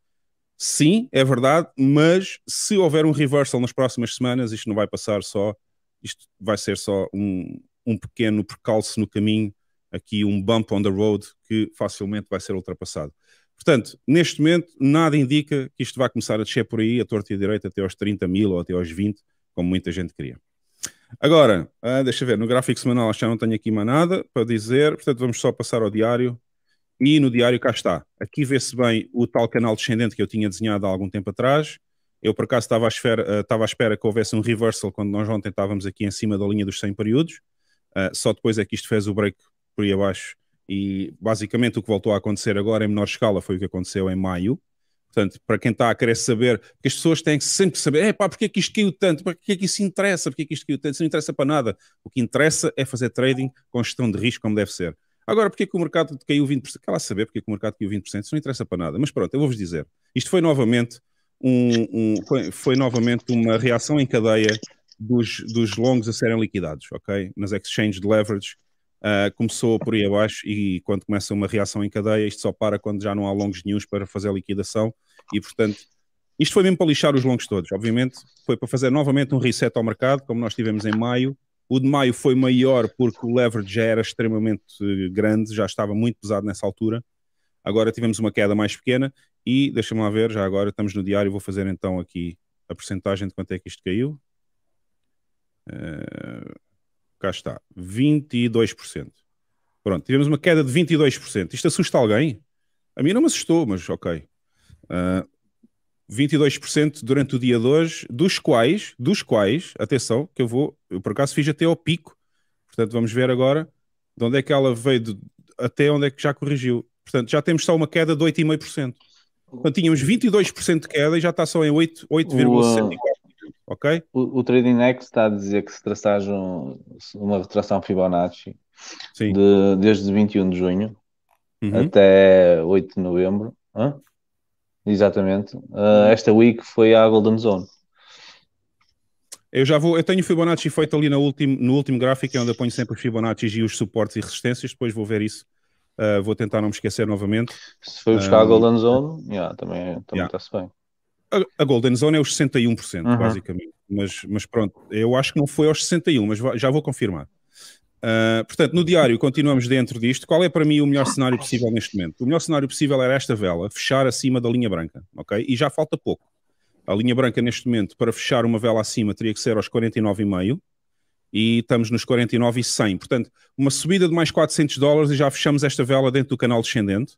Sim, é verdade, mas se houver um reversal nas próximas semanas, isto não vai passar só, isto vai ser só um, um pequeno percalço no caminho, aqui um bump on the road que facilmente vai ser ultrapassado. Portanto, neste momento, nada indica que isto vai começar a descer por aí, a torta e a direita, até aos 30 mil ou até aos 20, como muita gente queria. Agora, ah, deixa ver, no gráfico semanal já não tenho aqui mais nada para dizer, portanto vamos só passar ao diário. E no diário cá está. Aqui vê-se bem o tal canal descendente que eu tinha desenhado há algum tempo atrás. Eu, por acaso, estava à, esfera, ah, estava à espera que houvesse um reversal quando nós ontem estávamos aqui em cima da linha dos 100 períodos. Uh, só depois é que isto fez o break por aí abaixo. E basicamente o que voltou a acontecer agora em menor escala foi o que aconteceu em maio. Portanto, para quem está a querer saber, porque as pessoas têm sempre que saber, é pá, porque é que isto caiu tanto? Porque é que isso interessa? Porque é que isto caiu tanto? Isso não interessa para nada. O que interessa é fazer trading com gestão de risco como deve ser. Agora, porque é que o mercado caiu 20%? Quer lá saber porque é que o mercado caiu 20%? Isso não interessa para nada. Mas pronto, eu vou-vos dizer. Isto foi novamente um, um, foi, foi, novamente uma reação em cadeia dos, dos longos a serem liquidados, ok? Nas exchanges de leverage, Uh, começou por aí abaixo e quando começa uma reação em cadeia, isto só para quando já não há longos nenhums para fazer a liquidação e, portanto, isto foi mesmo para lixar os longos todos, obviamente, foi para fazer novamente um reset ao mercado, como nós tivemos em maio. O de maio foi maior porque o leverage já era extremamente eh, grande, já estava muito pesado nessa altura. Agora tivemos uma queda mais pequena e, deixa-me lá ver, já agora estamos no diário, vou fazer então aqui a porcentagem de quanto é que isto caiu. Eh, cá está, 22%. Pronto, tivemos uma queda de 22%. Isto assusta alguém? A mim não me assustou, mas ok. Uh, eh, 22% durante o dia de hoje, dos quais, dos quais, atenção, que eu vou, eu por acaso fiz até ao pico, portanto vamos ver agora de onde é que ela veio, de, até onde é que já corrigiu. Portanto, já temos só uma queda de 8,5%. Portanto, tínhamos 22% de queda e já está só em 8,64% ok? O, o X está a dizer que se traçares um, uma retração Fibonacci de, desde 21 de junho uhum. até 8 de novembro, hã? exatamente, uh, esta week foi a Golden Zone. Eu já vou, eu tenho o Fibonacci feito ali no último, no último gráfico, é onde eu ponho sempre os Fibonacci e os suportes e resistências, depois vou ver isso Uh, vou tentar não me esquecer novamente. Se foi buscar a ah, Golden Zone, é. yeah, também está-se yeah. bem. A, Golden Zone é os 61%, uhum. basicamente. Mas, mas pronto, eu acho que não foi aos 61%, mas já vou confirmar. Uh, portanto, no diário continuamos dentro disto. Qual é para mim o melhor cenário possível neste momento? O melhor cenário possível era esta vela fechar acima da linha branca, ok? E já falta pouco. A linha branca neste momento para fechar uma vela acima teria que ser aos 49,5 e estamos nos 49,100. Portanto, uma subida de mais 400 dólares e já fechamos esta vela dentro do canal descendente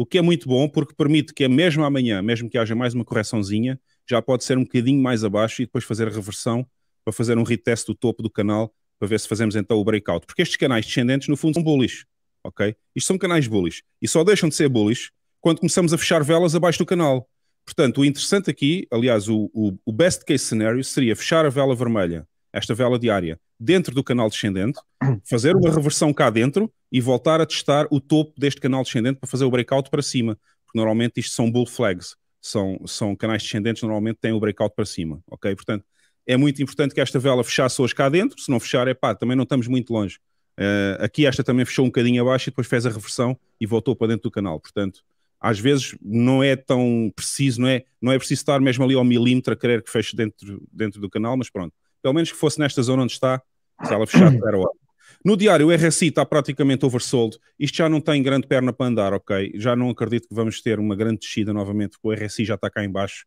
o que é muito bom porque permite que mesmo amanhã, mesmo que haja mais uma correçãozinha, já pode ser um bocadinho mais abaixo e depois fazer a reversão para fazer um retest do topo do canal para ver se fazemos então o breakout. Porque estes canais descendentes, no fundo, são bullish. Ok? Isto são canais bullish. E só deixam de ser bullish quando começamos a fechar velas abaixo do canal. Portanto, o interessante aqui, aliás, o, o, o best case scenario seria fechar a vela vermelha esta vela diária, dentro do canal descendente, fazer uma reversão cá dentro e voltar a testar o topo deste canal descendente para fazer o breakout para cima, porque normalmente isto são bull flags, são, são canais descendentes, normalmente têm o breakout para cima, ok? Portanto, é muito importante que esta vela fechasse hoje cá dentro, se não fechar, é pá, também não estamos muito longe. Uh, aqui esta também fechou um bocadinho abaixo e depois fez a reversão e voltou para dentro do canal, portanto, às vezes não é tão preciso, não é, não é preciso estar mesmo ali ao milímetro a querer que feche dentro, dentro do canal, mas pronto, pelo menos que fosse nesta zona onde está, se ela fechar, era o No diário, o RSI está praticamente oversold. Isto já não tem grande perna para andar, ok? Já não acredito que vamos ter uma grande descida novamente, porque o RSI já está cá embaixo.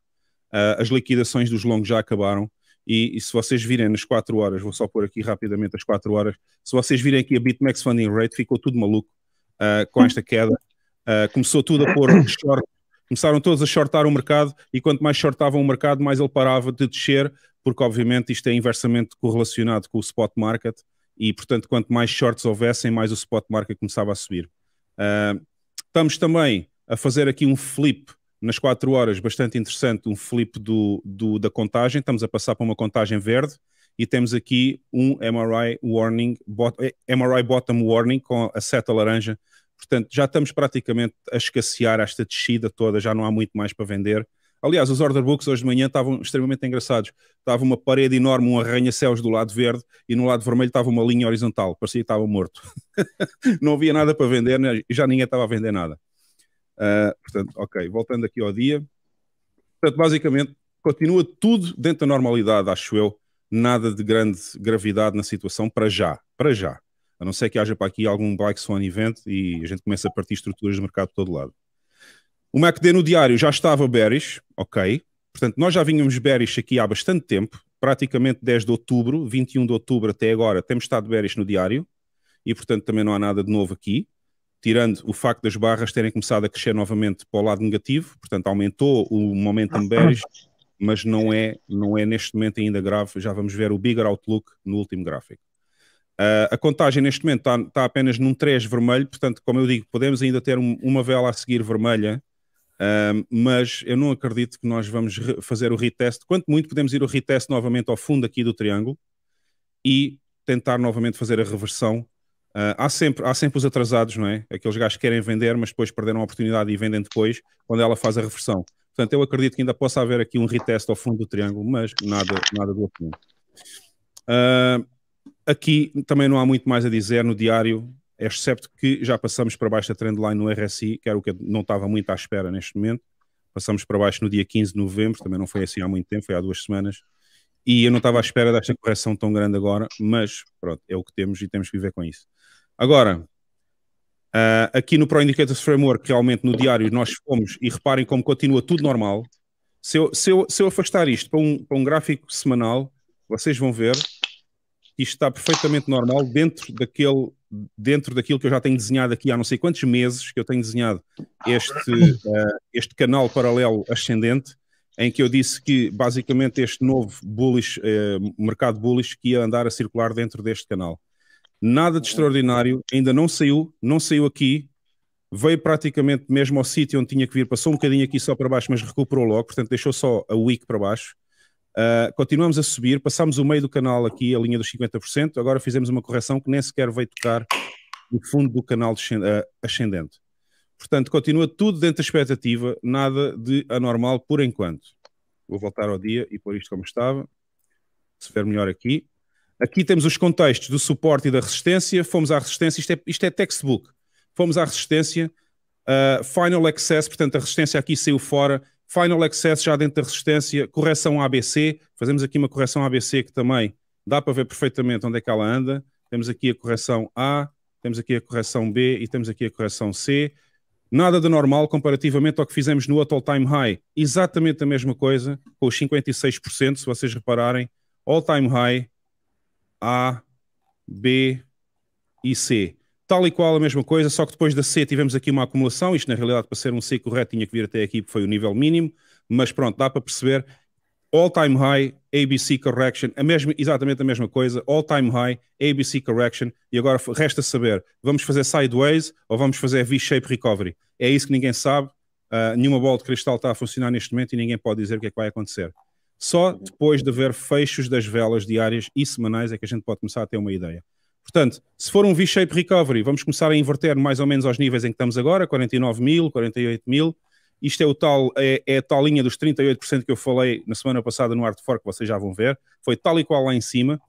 Uh, ah, as liquidações dos longos já acabaram. E, e, se vocês virem nas 4 horas, vou só pôr aqui rapidamente as 4 horas, se vocês virem aqui a BitMEX Funding Rate, ficou tudo maluco uh, com esta queda. Uh, começou tudo a pôr short, começaram todos a shortar o mercado e quanto mais shortavam o mercado, mais ele parava de descer porque obviamente isto é inversamente correlacionado com o spot market e, portanto, quanto mais shorts houvessem, mais o spot market começava a subir. Uh, estamos também a fazer aqui um flip nas 4 horas, bastante interessante, um flip do, do, da contagem. Estamos a passar para uma contagem verde e temos aqui um MRI warning, bot, eh, MRI bottom warning com a seta laranja. Portanto, já estamos praticamente a escassear esta descida toda, já não há muito mais para vender. Aliás, os order books hoje de manhã estavam extremamente engraçados. Estava uma parede enorme, um arranha-céus do lado verde e no lado vermelho estava uma linha horizontal, parecia que estava morto. não havia nada para vender e né? já ninguém estava a vender nada. Uh, portanto, ok, voltando aqui ao dia. Portanto, basicamente, continua tudo dentro da normalidade, acho eu. Nada de grande gravidade na situação para já, para já. A não ser que haja para aqui algum Black Swan event e a gente começa a partir estruturas de mercado de todo lado. O MACD no diário já estava bearish, ok. Portanto, nós já vínhamos bearish aqui há bastante tempo, praticamente 10 de outubro, 21 de outubro até agora, temos estado bearish no diário e, portanto, também não há nada de novo aqui, tirando o facto das barras terem começado a crescer novamente para o lado negativo, portanto, aumentou o momentum bearish, mas não é, não é neste momento ainda grave, já vamos ver o bigger outlook no último gráfico. Uh, a contagem neste momento está, apenas num 3 vermelho, portanto, como eu digo, podemos ainda ter um, uma vela a seguir vermelha mas eu não acredito que nós vamos fazer o reteste. Quanto muito, podemos ir o reteste novamente ao fundo aqui do triângulo e tentar novamente fazer a reversão. Uh, há, sempre, há sempre os atrasados, não é? Aqueles gajos que querem vender, mas depois perderam a oportunidade e vendem depois, quando ela faz a reversão. Portanto, eu acredito que ainda possa haver aqui um reteste ao fundo do triângulo, mas nada, nada do outro mundo. Uh, aqui também não há muito mais a dizer no diário. É excepto que já passamos para baixo a trendline no RSI, que era o que não estava muito à espera neste momento. Passamos para baixo no dia 15 de novembro, também não foi assim há muito tempo, foi há duas semanas. E eu não estava à espera desta correção tão grande agora, mas pronto, é o que temos e temos que viver com isso. Agora, Uh, aqui no Pro Indicators Framework, realmente no diário, nós fomos, e reparem como continua tudo normal. Se eu, se eu, se eu afastar isto para um, para um gráfico semanal, vocês vão ver que isto está perfeitamente normal dentro daquele dentro daquilo que eu já tenho desenhado aqui há não sei quantos meses, que eu tenho desenhado este, uh, este canal paralelo ascendente, em que eu disse que basicamente este novo bullish, uh, mercado bullish que ia andar a circular dentro deste canal. Nada de extraordinário, ainda não saiu, não saiu aqui, veio praticamente mesmo ao sítio onde tinha que vir, passou um bocadinho aqui só para baixo, mas recuperou logo, portanto deixou só a week para baixo. Uh, continuamos a subir, passamos o meio do canal aqui, a linha dos 50%, agora fizemos uma correção que nem sequer veio tocar no fundo do canal ah, ascendente. Portanto, continua tudo dentro da expectativa, nada de anormal por enquanto. Vou voltar ao dia e pôr isto como estava, se ver melhor aqui. Aqui temos os contextos do suporte e da resistência. Fomos à resistência, isto é, isto é textbook. Fomos à resistência, uh, final access, portanto, a resistência aqui saiu fora Final Access já dentro da resistência, correção ABC, fazemos aqui uma correção ABC que também dá para ver perfeitamente onde é que ela anda. Temos aqui a correção A, temos aqui a correção B e temos aqui a correção C. Nada de normal comparativamente ao que fizemos no All Time High. Exatamente a mesma coisa, com os 56%, se vocês repararem. All Time High, A, B e C tal e qual a mesma coisa, só que depois da C tivemos aqui uma acumulação. Isto, na realidade, para ser um C correto, tinha que vir até aqui, foi o nível mínimo. Mas pronto, dá para perceber. All-time high, ABC correction, a mesma, exatamente a mesma coisa. All-time high, ABC correction. E agora resta saber, vamos fazer sideways ou vamos fazer V-shape recovery? É isso que ninguém sabe. Uh, nenhuma bola de cristal está a funcionar neste momento e ninguém pode dizer o que é que vai acontecer. Só depois de haver fechos das velas diárias e semanais é que a gente pode começar a ter uma ideia. Portanto, se for um V-shape recovery, vamos começar a inverter mais ou menos aos níveis em que estamos agora, 49 mil, 48 mil. Isto é, o tal, é, é a tal linha dos 38% que eu falei na semana passada no Art for que vocês já vão ver. Foi tal e qual lá em cima.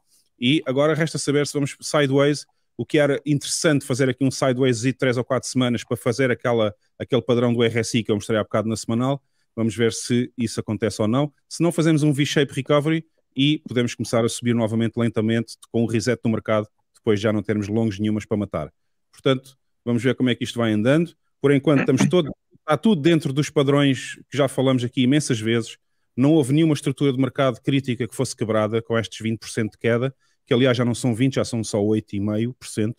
E agora resta saber se vamos sideways, o que era interessante fazer aqui um sideways de 3 ou 4 semanas para fazer aquela, aquele padrão do RSI que eu mostrei há bocado na semanal. Vamos ver se isso acontece ou não. Se não fazemos um V-shape recovery e podemos começar a subir novamente lentamente com o um reset no mercado depois já não termos longos nenhumas para matar. Portanto, vamos ver como é que isto vai andando. Por enquanto, estamos todo, está tudo dentro dos padrões que já falamos aqui imensas vezes. Não houve nenhuma estrutura de mercado crítica que fosse quebrada com estes 20% de queda, que aliás já não são 20, já são só 8,5%,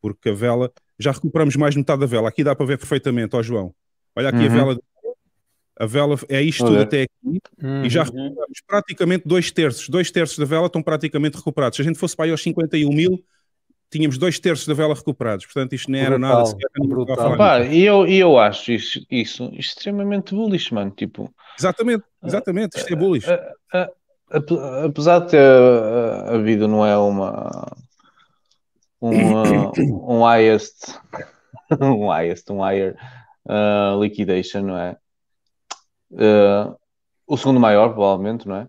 porque a vela, já recuperamos mais metade da vela. Aqui dá para ver perfeitamente, ó João. Olha aqui uhum. a vela a vela é isto tudo até aqui uhum. e já uhum. recuperamos praticamente dois terços. Dois terços da vela estão praticamente recuperados. Se a gente fosse para aí aos 51 mil, tínhamos dois terços da vela recuperados, portanto isto não era brutal, nada sequer e eu, eu acho isso, isso extremamente bullish, mano, tipo... Exatamente, exatamente, isto é bullish. apesar de ter havido, não é, uma... uma um highest, um highest, um higher uh, liquidation, não é? Uh, o segundo maior, provavelmente, não é?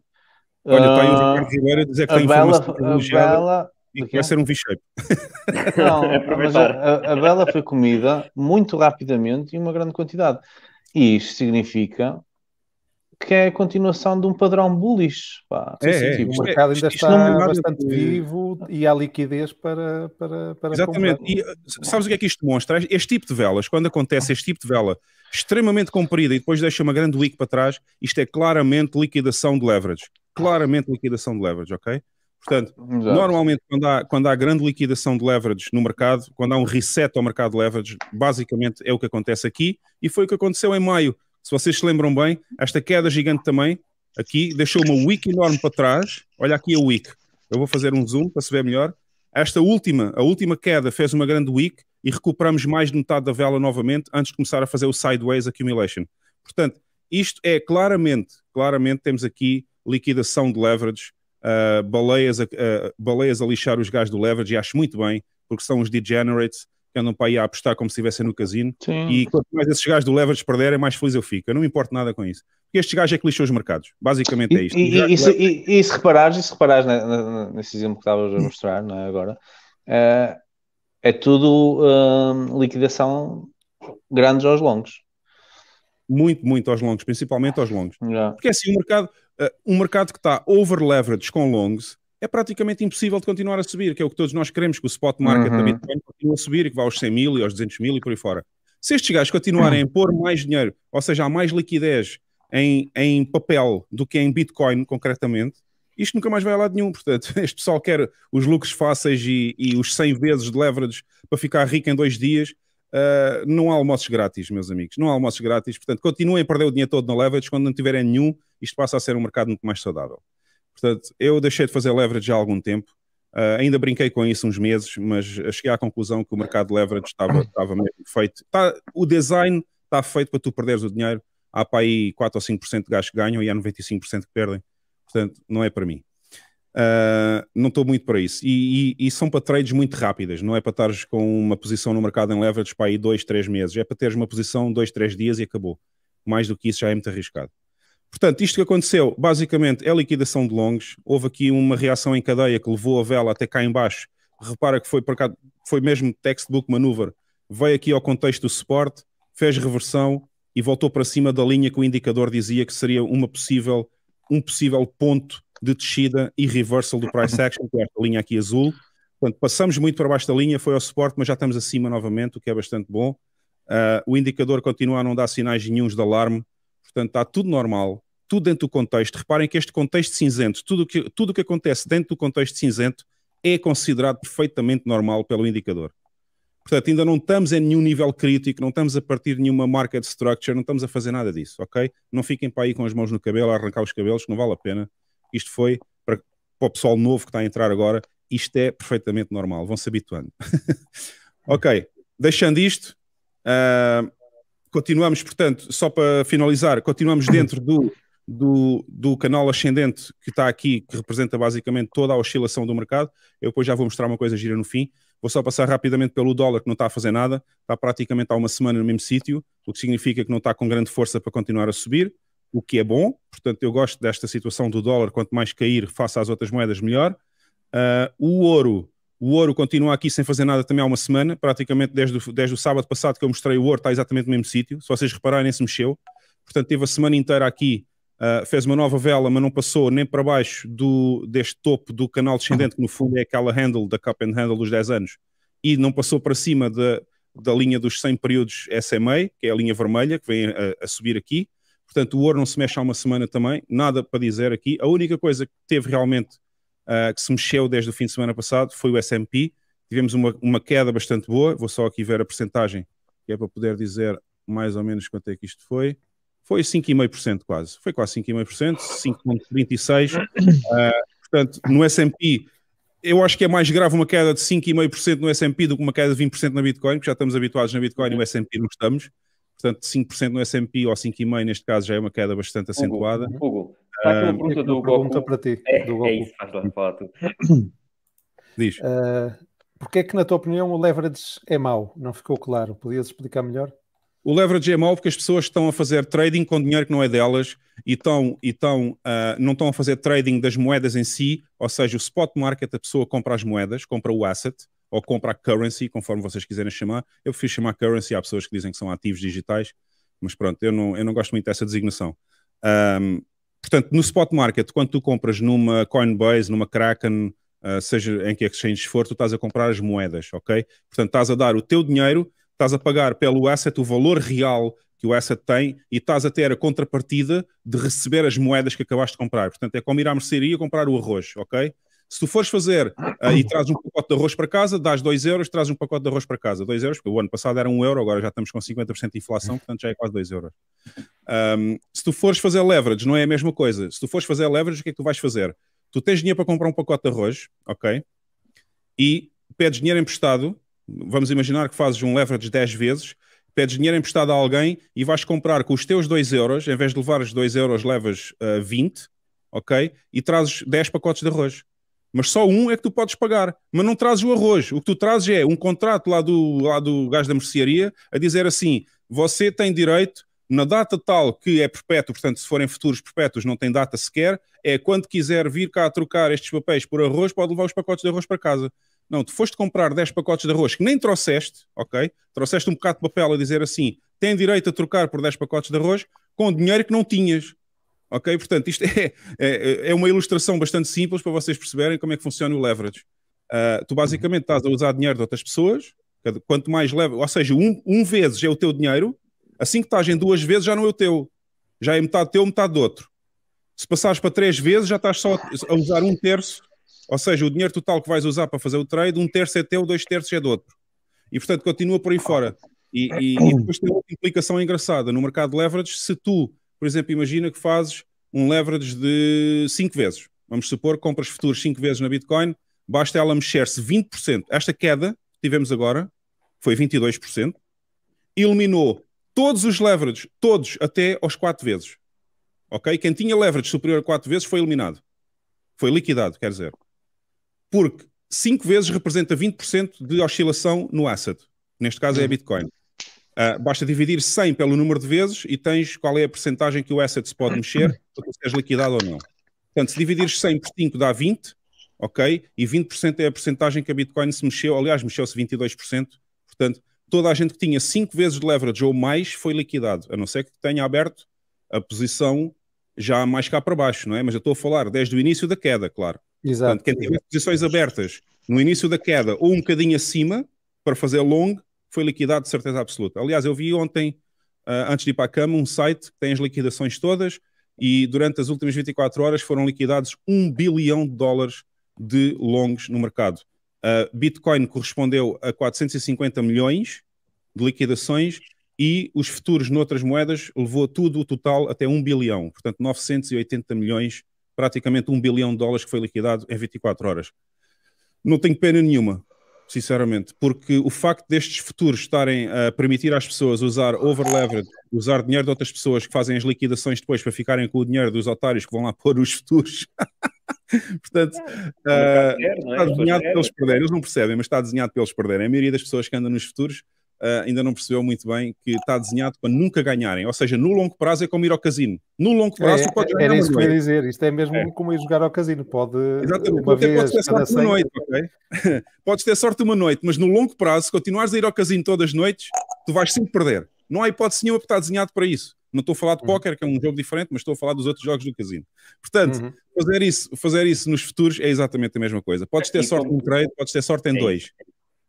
Olha, está aí o Ricardo uh, Ribeiro a dizer que a tem vela, informação privilegiada. A vela, porque... Vai ser um V-shape. Não, é a, a, vela foi comida muito rapidamente e uma grande quantidade. E isto significa que é a continuação de um padrão bullish. Pá. É, é, tipo, o é- mercado é, ainda está bastante vivo e há liquidez para. para, para Exatamente. Comprar. E uh, sabes o que é que isto demonstra? Este tipo de velas, quando acontece este tipo de vela extremamente comprida e depois deixa uma grande wick para trás, isto é claramente liquidação de leverage. Claramente liquidação de leverage, ok? Portanto, Exato. normalmente quando há, quando há grande liquidação de leverage no mercado, quando há um reset ao mercado de leverage, basicamente é o que acontece aqui e foi o que aconteceu em maio. Se vocês se lembram bem, esta queda gigante também, aqui, deixou uma wick enorme para trás. Olha aqui a wick. Eu vou fazer um zoom para se ver melhor. Esta última, a última queda fez uma grande wick e recuperamos mais de metade da vela novamente antes de começar a fazer o sideways accumulation. Portanto, isto é claramente, claramente temos aqui liquidação de leverage uh, baleias, a, uh, baleias a lixar os gajos do leverage e acho muito bem, porque são os degenerates que andam para aí a apostar como se estivessem no casino. Sim. E quanto mais esses gajos do leverage perderem, mais feliz eu fico. Eu não me importo nada com isso. Porque estes gajos é que lixam os mercados. Basicamente é isto. E, e, e, se, leverage... e, e, se reparares, e se reparares na, na, nesse exemplo que estavas a hum. mostrar não é, agora, uh, é tudo uh, liquidação grandes aos longos muito, muito aos longos, principalmente aos longos. Yeah. Porque é assim, o um mercado, eh, um mercado que está over-leveraged com longos é praticamente impossível de continuar a subir, que é o que todos nós queremos, que o spot market uhum. da Bitcoin continue a subir e que vá aos 100 mil e aos 200 mil e por aí fora. Se estes gajos continuarem a pôr mais dinheiro, ou seja, há mais liquidez em, em papel do que em Bitcoin concretamente, isto nunca mais vai a lado nenhum. Portanto, este pessoal quer os lucros fáceis e, e os 100 vezes de leverage para ficar rico em dois dias, Uh, não há almoços grátis, meus amigos, não há almoços grátis. Portanto, continuem a perder o dinheiro todo no leverage. Quando não tiverem nenhum, isto passa a ser um mercado muito mais saudável. Portanto, eu deixei de fazer leverage há algum tempo. Uh, ainda brinquei com isso uns meses, mas cheguei à conclusão que o mercado de leverage estava, estava mesmo feito. Tá, o design está feito para tu perderes o dinheiro. Há para aí 4 ou 5% de gajos que ganham e há 95% que perdem. Portanto, não é para mim. Uh, não estou muito para isso. E, e, e, são para trades muito rápidas, não é para estares com uma posição no mercado em leverage para aí dois, três meses, é para teres uma posição dois, três dias e acabou. Mais do que isso já é muito arriscado. Portanto, isto que aconteceu basicamente é liquidação de longos. Houve aqui uma reação em cadeia que levou a vela até cá embaixo. Repara que foi, cá, foi mesmo textbook maneuver. Veio aqui ao contexto do suporte, fez reversão e voltou para cima da linha que o indicador dizia que seria uma possível, um possível ponto de descida e reversal do price action, que é esta linha aqui azul. Portanto, passamos muito para baixo da linha, foi ao suporte, mas já estamos acima novamente, o que é bastante bom. Uh, o indicador continua a não dar sinais nenhums de alarme, portanto está tudo normal, tudo dentro do contexto. Reparem que este contexto cinzento, tudo que, o tudo que acontece dentro do contexto cinzento é considerado perfeitamente normal pelo indicador. Portanto, ainda não estamos em nenhum nível crítico, não estamos a partir de nenhuma market structure, não estamos a fazer nada disso, ok? Não fiquem para aí com as mãos no cabelo, a arrancar os cabelos, que não vale a pena. Isto foi para, para o pessoal novo que está a entrar agora, isto é perfeitamente normal, vão se habituando. ok, deixando isto, uh, continuamos, portanto, só para finalizar, continuamos dentro do, do, do, canal ascendente que está aqui, que representa basicamente toda a oscilação do mercado. Eu depois já vou mostrar uma coisa gira no fim. Vou só passar rapidamente pelo dólar, que não está a fazer nada, está praticamente há uma semana no mesmo sítio, o que significa que não está com grande força para continuar a subir o que é bom. Portanto, eu gosto desta situação do dólar, quanto mais cair face às outras moedas, melhor. Uh, o ouro, o ouro continua aqui sem fazer nada também há uma semana, praticamente desde o, desde o sábado passado que eu mostrei o ouro está exatamente no mesmo sítio, se vocês repararem se mexeu, portanto teve a semana inteira aqui, uh, fez uma nova vela mas não passou nem para baixo do, deste topo do canal descendente, que no fundo é aquela handle, da cup and handle dos 10 anos, e não passou para cima da, da linha dos 100 períodos SMA, que é a linha vermelha que vem a, a subir aqui, Portanto, o ouro não se mexe há uma semana também, nada para dizer aqui. A única coisa que teve realmente uh, que se mexeu desde o fim de semana passado foi o S&P. Tivemos uma, uma, queda bastante boa. Vou só aqui ver a percentagem, que é para poder dizer mais ou menos quanto é que isto foi. Foi 5,5% quase. Foi quase 5,5%, 5,36%. Uh, portanto, no S&P eu acho que é mais grave uma queda de 5,5% no S&P do que uma queda de 20% na Bitcoin, porque já estamos habituados na Bitcoin e no S&P não estamos. Portanto, 5% no S&P ou 5,5% neste caso já é uma queda bastante acentuada. Hugo, está aqui uma ah, pergunta, é do Goku. pergunta para ti. É, do é Goku. é isso, faz lá, Diz. Uh, Porquê é que, na tua opinião, o leverage é mau? Não ficou claro. Podias explicar melhor? O leverage é mau porque as pessoas estão a fazer trading com dinheiro que não é delas e, estão, e estão, uh, ah, não estão a fazer trading das moedas em si, ou seja, o spot market, a pessoa compra as moedas, compra o asset, ou compra currency, conforme vocês quiserem chamar. Eu prefiro chamar currency, há pessoas que dizem que são ativos digitais, mas pronto, eu não, eu não gosto muito dessa designação. Um, portanto, no spot market, quando tu compras numa Coinbase, numa Kraken, uh, seja em que exchange for, tu estás a comprar as moedas, ok? Portanto, estás a dar o teu dinheiro, estás a pagar pelo asset o valor real que o asset tem e estás a ter a contrapartida de receber as moedas que acabaste de comprar. Portanto, é como ir à mercearia comprar o arroz, ok? Se tu fores fazer uh, e uhum. traz um pacote de arroz para casa, dás 2 euros, traz um pacote de arroz para casa. 2 euros, porque o ano passado era 1 um euro, agora já estamos com 50% de inflação, portanto já é quase 2 euros. Um, se tu fores fazer leverage, não é a mesma coisa. Se tu fores fazer leverage, o que é que tu vais fazer? Tu tens dinheiro para comprar um pacote de arroz, ok? E pedes dinheiro emprestado, vamos imaginar que fazes um leverage 10 vezes, pedes dinheiro emprestado a alguém e vais comprar com os teus 2 euros, em vez de levares 2 euros, levas uh, eh, 20, ok? E trazes 10 pacotes de arroz mas só um é que tu podes pagar. Mas não trazes o arroz. O que tu trazes é um contrato lá do, lá do gajo da mercearia a dizer assim: você tem direito, na data tal que é perpétuo, portanto, se forem futuros perpétuos, não tem data sequer, é quando quiser vir cá trocar estes papéis por arroz, pode levar os pacotes de arroz para casa. Não, tu foste comprar 10 pacotes de arroz que nem trouxeste, ok? Trouxeste um bocado de papel a dizer assim: tem direito a trocar por 10 pacotes de arroz com dinheiro que não tinhas. Ok? Portanto, isto é, é, é, uma ilustração bastante simples para vocês perceberem como é que funciona o leverage. Uh, tu basicamente estás a usar dinheiro de outras pessoas, quanto mais leva, ou seja, um, um vezes é o teu dinheiro, assim que estás em duas vezes já não é o teu, já é metade teu, metade do outro. Se passares para três vezes, já estás só a usar um terço, ou seja, o dinheiro total que vais usar para fazer o trade, um terço é teu, dois terços é do outro. E portanto continua por aí fora. E, e, e depois tem uma implicação engraçada no mercado de leverage, se tu por exemplo, imagina que fazes um leverage de 5 vezes. Vamos supor, compras futuros 5 vezes na Bitcoin, basta ela mexer-se 20%. Esta queda que tivemos agora foi 22%. Eliminou todos os leverages, todos, até aos 4 vezes. Ok? Quem tinha leverage superior a 4 vezes foi eliminado. Foi liquidado, quer dizer. Porque 5 vezes representa 20% de oscilação no asset. Neste caso é a hum. Bitcoin. Uh, basta dividir 100 pelo número de vezes e tens qual é a percentagem que o asset se pode mexer para tu seres liquidado ou não. Portanto, se dividires 100 por 5 dá 20, ok? E 20% é a percentagem que a Bitcoin se mexeu, aliás, mexeu-se 22%, portanto, toda a gente que tinha 5 vezes de leverage ou mais foi liquidado, a não ser que tenha aberto a posição já mais cá para baixo, não é? Mas eu estou a falar desde o início da queda, claro. Exato. Portanto, quem tiver posições abertas no início da queda ou um bocadinho acima para fazer long, foi liquidado de certeza absoluta. Aliás, eu vi ontem, uh, antes de ir para a cama, um site que tem as liquidações todas e durante as últimas 24 horas foram liquidados 1 bilhão de dólares de longos no mercado. Uh, Bitcoin correspondeu a 450 milhões de liquidações e os futuros noutras moedas levou tudo o total até 1 bilhão, portanto 980 milhões, praticamente 1 bilhão de dólares que foi liquidado em 24 horas. Não tenho pena nenhuma sinceramente, porque o facto destes futuros estarem a permitir às pessoas usar overleverage, usar dinheiro de outras pessoas que fazem as liquidações depois para ficarem com o dinheiro dos otários que vão lá pôr os futuros. Portanto, é, uh, quer, é? está desenhado para eles perderem. Eles não percebem, mas está desenhado para eles perderem. A maioria das pessoas que andam nos futuros ah, ainda não percebeu muito bem que está desenhado para nunca ganharem. Ou seja, no longo prazo é como ir ao casino. No longo prazo é, pode é, ganhar. Era isso que eu ia dizer. Isto é mesmo é. como ir jogar ao casino. Pode. Exatamente. Uma vez, podes ter sorte uma noite, ok? podes ter sorte uma noite, mas no longo prazo, se continuares a ir ao casino todas as noites, tu vais sempre perder. Não há hipótese nenhuma que está desenhado para isso. Não estou a falar de uhum. póquer, que é um jogo diferente, mas estou a falar dos outros jogos do casino. Portanto, uhum. fazer, isso, fazer isso nos futuros é exatamente a mesma coisa. Podes é ter tipo sorte num trade, podes ter sorte em dois.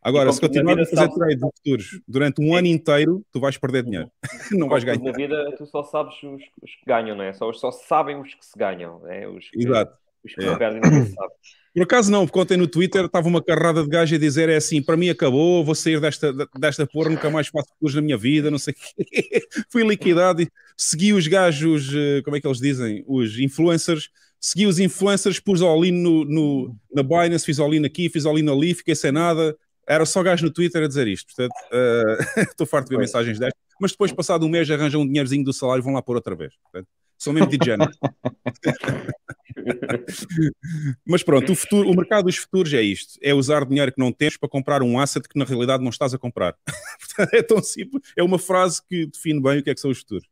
Agora, se continuar a fazer sabes... trades futuros durante um ano inteiro, tu vais perder dinheiro. não vais ganhar. Na vida, tu só sabes os, os, que ganham, não é? Só, só sabem os que se ganham. É? Os que, Exato. Os que é. não perdem, não sabem. Por acaso não, porque ontem no Twitter estava uma carrada de gajo a dizer é assim, para mim acabou, vou sair desta, desta porra, nunca mais faço futuros na minha vida, não sei o quê. Fui liquidado e segui os gajos, eh, como é que eles dizem? Os influencers segui os influencers, pus all-in no, no, na Binance, fiz all-in aqui, fiz all-in ali, fiquei sem nada, era só gajo no Twitter a dizer isto. Portanto, uh, estou farto de ver mensagens destas. Mas depois, passado um mês, arranjam um dinheirozinho do salário e vão lá pôr outra vez. Portanto, são mesmo de Mas pronto, o, futuro, o mercado dos futuros é isto: é usar dinheiro que não tens para comprar um asset que na realidade não estás a comprar. é tão simples, é uma frase que define bem o que é que são os futuros.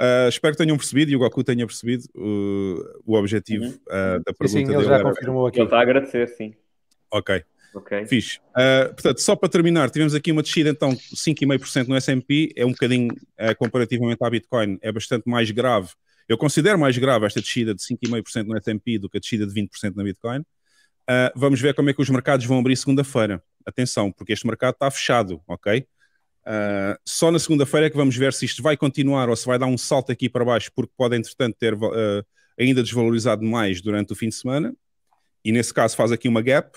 Uh, espero que tenham percebido e o Goku tenha percebido o objetivo uh, da pergunta sim, sim, ele já confirmou aqui. Ele está a agradecer, sim. Ok. Fiz. Fixe. Uh, portanto, só para terminar, tivemos aqui uma descida, então 5,5% no SP, é um bocadinho, uh, comparativamente à Bitcoin, é bastante mais grave. Eu considero mais grave esta descida de 5,5% no SP do que a descida de 20% na Bitcoin. Uh, vamos ver como é que os mercados vão abrir segunda-feira. Atenção, porque este mercado está fechado, ok? Uh, só na segunda-feira é que vamos ver se isto vai continuar ou se vai dar um salto aqui para baixo, porque pode, entretanto, ter uh, ainda desvalorizado mais durante o fim de semana. E nesse caso faz aqui uma gap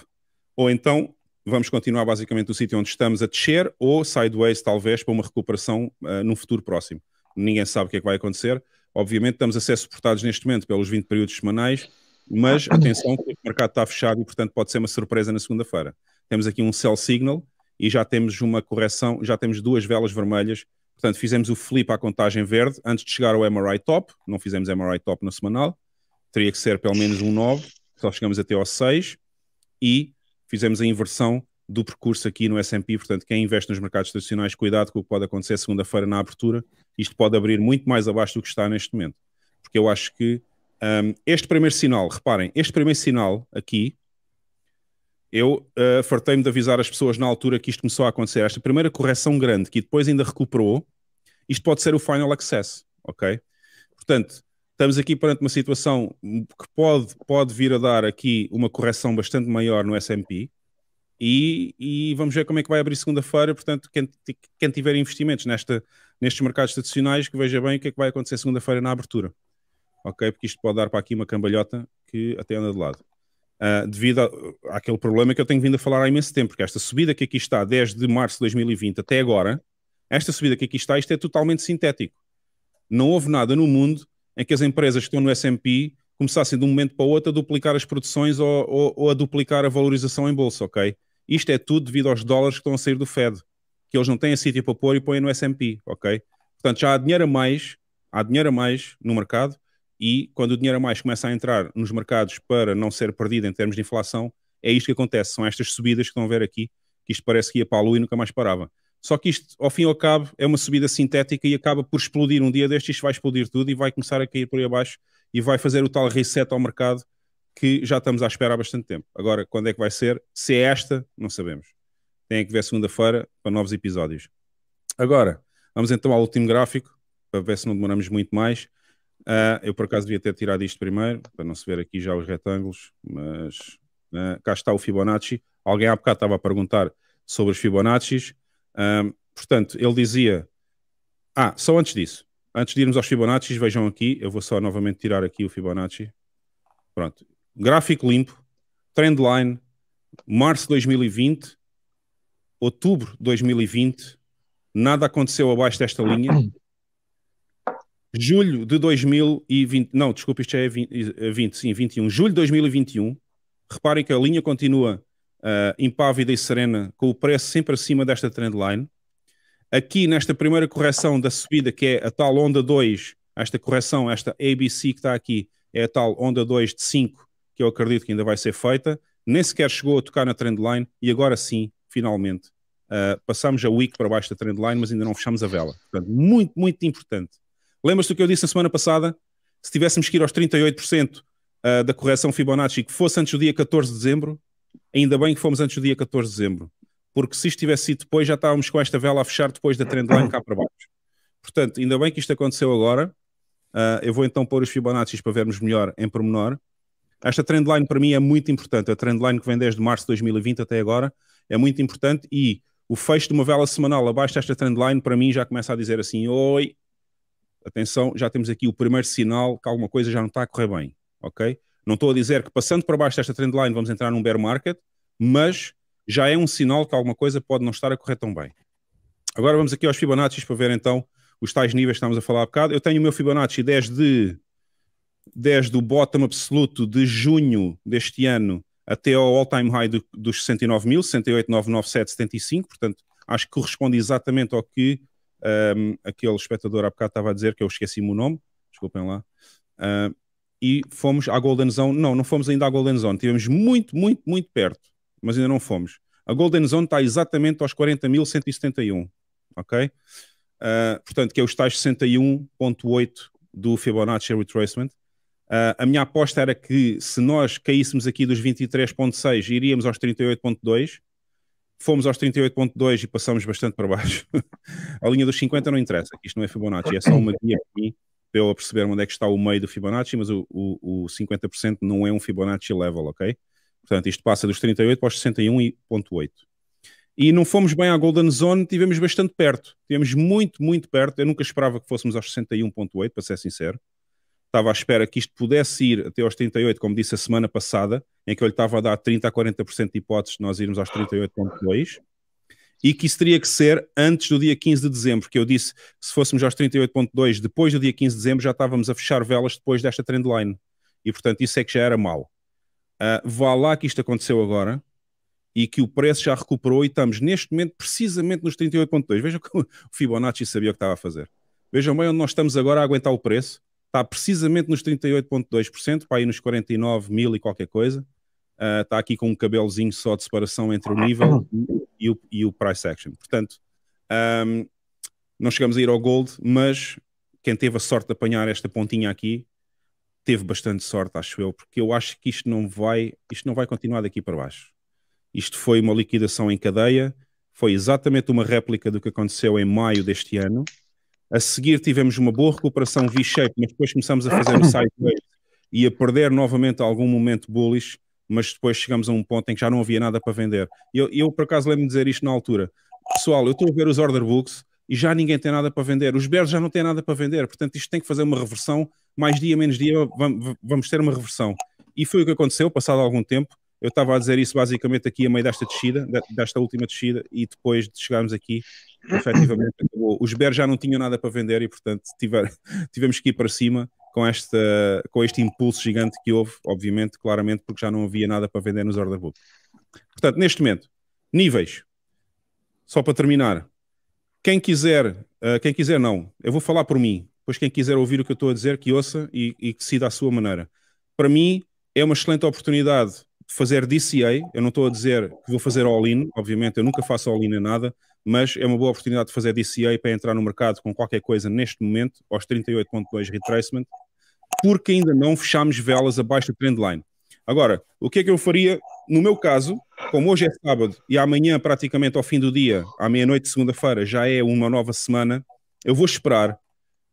ou então vamos continuar basicamente no sítio onde estamos a descer ou sideways talvez para uma recuperação uh, num futuro próximo. Ninguém sabe o que é que vai acontecer. Obviamente estamos a ser suportados neste momento pelos 20 períodos semanais, mas ah, atenção que o mercado está fechado e portanto pode ser uma surpresa na segunda-feira. Temos aqui um sell signal e já temos uma correção, já temos duas velas vermelhas. Portanto, fizemos o flip à contagem verde antes de chegar ao MRI top. Não fizemos MRI top na semanal. Teria que ser pelo menos um 9, só chegamos até ao 6. E fizemos a inversão do percurso aqui no S&P, portanto, quem investe nos mercados tradicionais, cuidado com o que pode acontecer segunda-feira na abertura, isto pode abrir muito mais abaixo do que está neste momento, porque eu acho que um, este primeiro sinal, reparem, este primeiro sinal aqui, eu uh, fartei-me de avisar as pessoas na altura que isto começou a acontecer, esta primeira correção grande, que depois ainda recuperou, isto pode ser o final access, ok? Portanto, Estamos aqui perante uma situação que pode, pode vir a dar aqui uma correção bastante maior no S&P e, e, vamos ver como é que vai abrir segunda-feira. Portanto, quem, quem, tiver investimentos nesta, nestes mercados tradicionais, que veja bem o que é que vai acontecer segunda-feira na abertura. Ok? Porque isto pode dar para aqui uma cambalhota que até anda de lado. Uh, devido a, àquele problema que eu tenho vindo a falar há imenso tempo, porque esta subida que aqui está desde março de 2020 até agora, esta subida que aqui está, isto é totalmente sintético. Não houve nada no mundo em que as empresas que estão no S&P começassem de um momento para o outro a duplicar as produções ou, ou, ou, a duplicar a valorização em bolsa, ok? Isto é tudo devido aos dólares que estão a sair do Fed, que eles não têm a sítio para pôr e põem no S&P, ok? Portanto, já há dinheiro a mais, há dinheiro a mais no mercado e quando o dinheiro a mais começa a entrar nos mercados para não ser perdido em termos de inflação, é isto que acontece, são estas subidas que estão a ver aqui, que isto parece que ia para a lua e nunca mais parava. Só que isto, ao fim e ao cabo, é uma subida sintética e acaba por explodir um dia destes, isto vai explodir tudo e vai começar a cair por aí abaixo e vai fazer o tal reset ao mercado que já estamos à espera há bastante tempo. Agora, quando é que vai ser? Se é esta, não sabemos. Tem que ver segunda-feira para novos episódios. Agora, vamos então ao último gráfico, para ver se não demoramos muito mais. Uh, eu, por acaso, devia ter tirado isto primeiro, para não se ver aqui já os retângulos, mas uh, cá está o Fibonacci. Alguém há bocado estava a perguntar sobre os Fibonaccis. Um, portanto, ele dizia. Ah, só antes disso, antes de irmos aos Fibonacci, vejam aqui, eu vou só novamente tirar aqui o Fibonacci. Pronto. Gráfico limpo, trendline, março 2020, outubro 2020, nada aconteceu abaixo desta linha. Julho de 2020, não, desculpa, isto é 20, 20, eh, sim, 21. Julho de 2021, reparem que a linha continua uh, impávida e serena, com o preço sempre acima desta trendline. Aqui nesta primeira correção da subida, que é a tal onda 2, esta correção, esta ABC que está aqui, é a tal onda 2 de 5, que eu acredito que ainda vai ser feita. Nem sequer chegou a tocar na trendline e agora sim, finalmente, uh, passamos a week para baixo da trendline, mas ainda não fechamos a vela. Portanto, muito, muito importante. Lembras-te do que eu disse na semana passada? Se tivéssemos que ir aos 38% uh, eh, da correção Fibonacci, que fosse antes do dia 14 de dezembro, ainda bem que fomos antes do dia 14 de dezembro, porque se estivesse sido depois, já estávamos com esta vela a fechar depois da trendline cá para baixo. Portanto, ainda bem que isto aconteceu agora. Uh, eu vou então pôr os Fibonacci para vermos melhor em pormenor. Esta trendline para mim é muito importante. A trendline que vem desde março de 2020 até agora é muito importante e o fecho de uma vela semanal abaixo desta trendline para mim já começa a dizer assim: oi, atenção, já temos aqui o primeiro sinal que alguma coisa já não está a correr bem. Ok? Não estou a dizer que passando para baixo desta trendline vamos entrar num bear market, mas já é um sinal que alguma coisa pode não estar a correr tão bem. Agora vamos aqui aos Fibonacci para ver então os tais níveis que estamos a falar há bocado. Eu tenho o meu Fibonacci desde, desde o bottom absoluto de junho deste ano até ao all-time high do, dos 69 mil, 68.997.75, portanto acho que corresponde exatamente ao que um, aquele espectador há bocado estava a dizer, que eu esqueci-me o nome, desculpem lá. Uh, e fomos à Golden Zone. Não, não fomos ainda à Golden Zone. Tivemos muito, muito, muito perto, mas ainda não fomos. A Golden Zone está exatamente aos 40.171, ok? Uh, portanto, que é os tais 61.8 do Fibonacci Retracement. Uh, a minha aposta era que se nós caíssemos aqui dos 23.6, iríamos aos 38.2. Fomos aos 38.2 e passamos bastante para baixo. a linha dos 50 não interessa, isto não é Fibonacci, é só uma guia para mim para a perceber onde é que está o meio do Fibonacci, mas o, o, o 50% não é um Fibonacci level, ok? Portanto, isto passa dos 38 para os 61,8. E não fomos bem à Golden Zone, tivemos bastante perto. Tivemos muito, muito perto. Eu nunca esperava que fôssemos aos 61,8, para ser sincero. Estava à espera que isto pudesse ir até aos 38, como disse a semana passada, em que eu lhe estava a dar 30 a 40% de hipóteses de nós irmos aos 38,2 e que isso teria que ser antes do dia 15 de dezembro, que eu disse que se fôssemos aos 38.2 depois do dia 15 de dezembro já estávamos a fechar velas depois desta trendline. E portanto isso é que já era mau. Uh, vá lá que isto aconteceu agora e que o preço já recuperou e estamos neste momento precisamente nos 38.2. Vejam que o Fibonacci sabia o que estava a fazer. Vejam bem onde nós estamos agora a aguentar o preço. Está precisamente nos 38.2%, para aí nos 49 mil e qualquer coisa. Uh, está aqui com um cabelozinho só de separação entre o nível e o, e o price action. Portanto, um, não chegamos a ir ao gold, mas quem teve a sorte de apanhar esta pontinha aqui teve bastante sorte, acho eu, porque eu acho que isto não vai, isto não vai continuar daqui para baixo. Isto foi uma liquidação em cadeia, foi exatamente uma réplica do que aconteceu em maio deste ano. A seguir tivemos uma boa recuperação V-shape, mas depois começamos a fazer um sideways e a perder novamente algum momento bullish mas depois chegamos a um ponto em que já não havia nada para vender. Eu, eu por acaso, lembro-me de dizer isto na altura. Pessoal, eu estou a ver os order books e já ninguém tem nada para vender. Os bears já não têm nada para vender, portanto isto tem que fazer uma reversão. Mais dia, menos dia, vamos ter uma reversão. E foi o que aconteceu, passado algum tempo. Eu estava a dizer isso basicamente aqui a meio desta descida, desta última descida, e depois de chegarmos aqui, efetivamente acabou. Os bears já não tinham nada para vender e, portanto, tiver, tivemos que ir para cima com, esta, com este impulso gigante que houve, obviamente, claramente, porque já não havia nada para vender nos order book. Portanto, neste momento, níveis. Só para terminar, quem quiser, uh, quem quiser não, eu vou falar por mim, pois quem quiser ouvir o que eu estou a dizer, que ouça e, e que decida à sua maneira. Para mim, é uma excelente oportunidade fazer DCA, eu não estou a dizer que vou fazer all-in, obviamente, eu nunca faço all-in em nada, mas é uma boa oportunidade de fazer DCA para entrar no mercado com qualquer coisa neste momento, aos 38.2 retracement, porque ainda não fechámos velas abaixo da trendline. Agora, o que é que eu faria? No meu caso, como hoje é sábado e amanhã, praticamente ao fim do dia, à meia-noite de segunda-feira, já é uma nova semana, eu vou esperar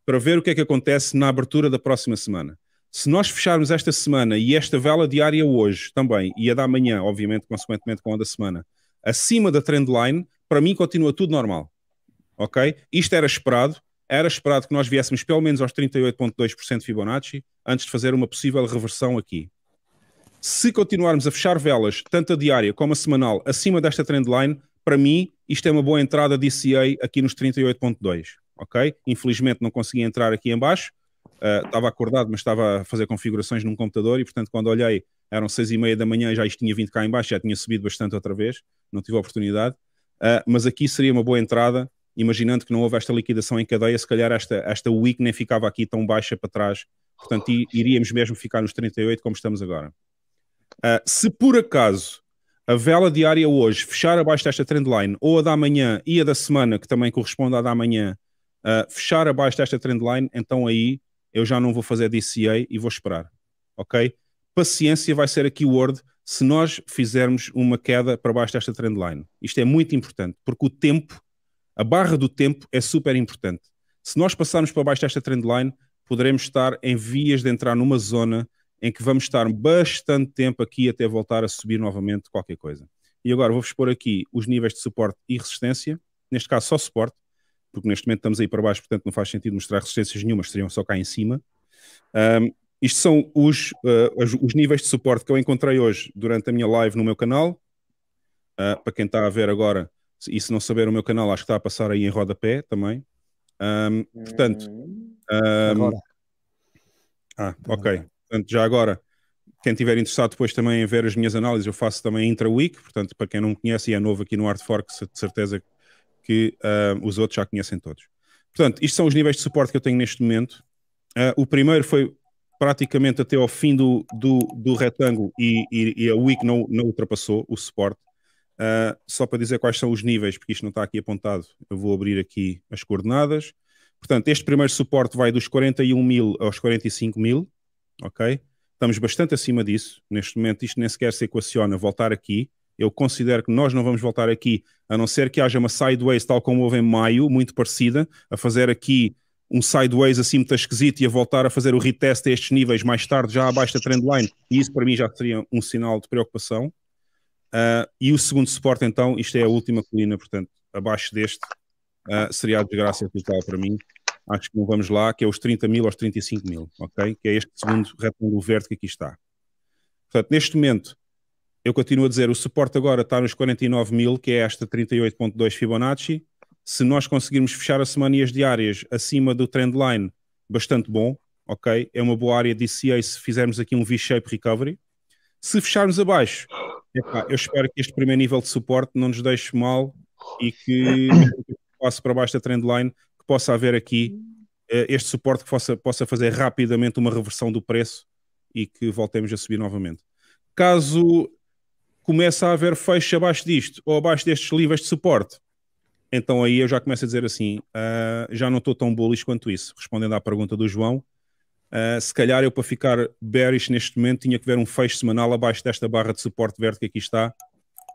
para ver o que é que acontece na abertura da próxima semana. Se nós fecharmos esta semana e esta vela diária hoje também, e a da amanhã, obviamente, consequentemente com a da semana, acima da trendline, para mim continua tudo normal. Ok? Isto era esperado. Era esperado que nós viéssemos pelo menos aos 38,2% Fibonacci antes de fazer uma possível reversão aqui. Se continuarmos a fechar velas, tanto a diária como a semanal, acima desta trendline, para mim, isto é uma boa entrada de DCA aqui nos 38.2, ok? Infelizmente não consegui entrar aqui em baixo, Uh, estava acordado, mas estava a fazer configurações num computador e, portanto, quando olhei, eram seis e meia da manhã, já isto tinha vindo cá embaixo, já tinha subido bastante outra vez, não tive a oportunidade. Uh, mas aqui seria uma boa entrada, imaginando que não houve esta liquidação em cadeia, se calhar esta, esta week nem ficava aqui tão baixa para trás, portanto, iríamos mesmo ficar nos 38 como estamos agora. Uh, se por acaso a vela diária hoje fechar abaixo desta trendline, ou a da manhã e a da semana, que também corresponde à da manhã, fechar abaixo desta trendline, então aí eu já não vou fazer DCA e vou esperar, ok? Paciência vai ser a keyword se nós fizermos uma queda para baixo desta trendline. Isto é muito importante, porque o tempo, a barra do tempo é super importante. Se nós passarmos para baixo desta trendline, poderemos estar em vias de entrar numa zona em que vamos estar bastante tempo aqui até voltar a subir novamente qualquer coisa. E agora vou-vos pôr aqui os níveis de suporte e resistência, neste caso só suporte, porque neste momento estamos aí para baixo, portanto não faz sentido mostrar resistências nenhuma, seriam só cá em cima. Um, isto são os, uh, ah, os, os, níveis de suporte que eu encontrei hoje durante a minha live no meu canal. Uh, para quem está a ver agora, e se não saber o meu canal, acho que está a passar aí em rodapé também. Um, portanto. Um, ah, ok. Portanto, já agora, quem tiver interessado depois também em ver as minhas análises, eu faço também intra-week. Portanto, para quem não me conhece e é novo aqui no Artfork, de certeza que que uh, os outros já conhecem todos. Portanto, isto são os níveis de suporte que eu tenho neste momento. Uh, o primeiro foi praticamente até ao fim do, do, do retângulo e, e, e, a week não, não ultrapassou o suporte. Uh, só para dizer quais são os níveis, porque isto não está aqui apontado, eu vou abrir aqui as coordenadas. Portanto, este primeiro suporte vai dos 41 mil aos 45 mil, ok? Estamos bastante acima disso. Neste momento, isto nem sequer se equaciona. Voltar aqui, eu considero que nós não vamos voltar aqui, a não ser que haja uma sideways, tal como houve em maio, muito parecida, a fazer aqui um sideways assim muito esquisito e a voltar a fazer o retest a estes níveis mais tarde, já abaixo da trendline, e isso para mim já seria um sinal de preocupação. Uh, e o segundo suporte, então, isto é a última colina, portanto, abaixo deste, uh, seria a desgraça total para mim. Acho que não vamos lá, que é os 30 mil aos 35 mil, ok? Que é este segundo retângulo verde que aqui está. Portanto, neste momento, eu continuo a dizer, o suporte agora está nos 49 mil, que é esta 38.2 Fibonacci. Se nós conseguirmos fechar as semanas diárias acima do trendline, bastante bom, ok? É uma boa área de CA se fizermos aqui um V-shape recovery. Se fecharmos abaixo, epá, eu espero que este primeiro nível de suporte não nos deixe mal e que passe para baixo da trendline, que possa haver aqui uh, este suporte que possa, possa fazer rapidamente uma reversão do preço e que voltemos a subir novamente. Caso começa a haver fecho abaixo disto ou abaixo destes níveis de suporte, então aí eu já começo a dizer assim: uh, já não estou tão bullish quanto isso. Respondendo à pergunta do João, uh, se calhar eu para ficar bearish neste momento tinha que ver um fecho semanal abaixo desta barra de suporte verde que aqui está,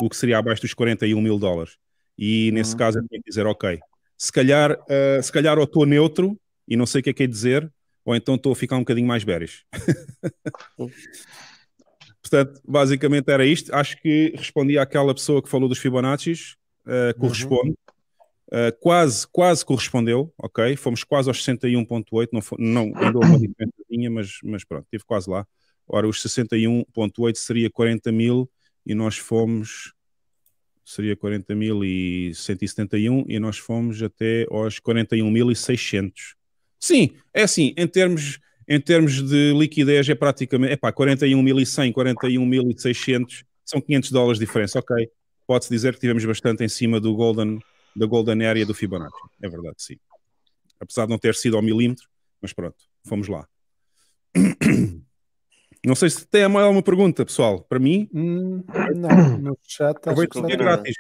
o que seria abaixo dos 41 mil dólares. E nesse uhum. caso eu tinha que dizer: ok, se calhar, uh, se calhar ou estou neutro e não sei o que é que é dizer, ou então estou a ficar um bocadinho mais bearish. Portanto, basicamente era isto. Acho que respondi àquela pessoa que falou dos Fibonaccis, uh, corresponde. Uhum. Uh, quase, quase correspondeu, ok? Fomos quase aos 61.8, não, não andou uma diferencinha, mas, mas pronto, estive quase lá. Ora, os 61.8 seria 40 mil e nós fomos, seria 40 mil e 171 e nós fomos até aos 41.600 Sim, é assim, em termos em termos de liquidez, é praticamente é pá, 41.100, 41.600, são 500 dólares de diferença. Ok, pode-se dizer que tivemos bastante em cima do golden, da golden area do Fibonacci. É verdade, sim. Apesar de não ter sido ao milímetro, mas pronto, fomos lá. Não sei se tem mais alguma pergunta, pessoal. Para mim, hum, não, no chat acho que é grátis.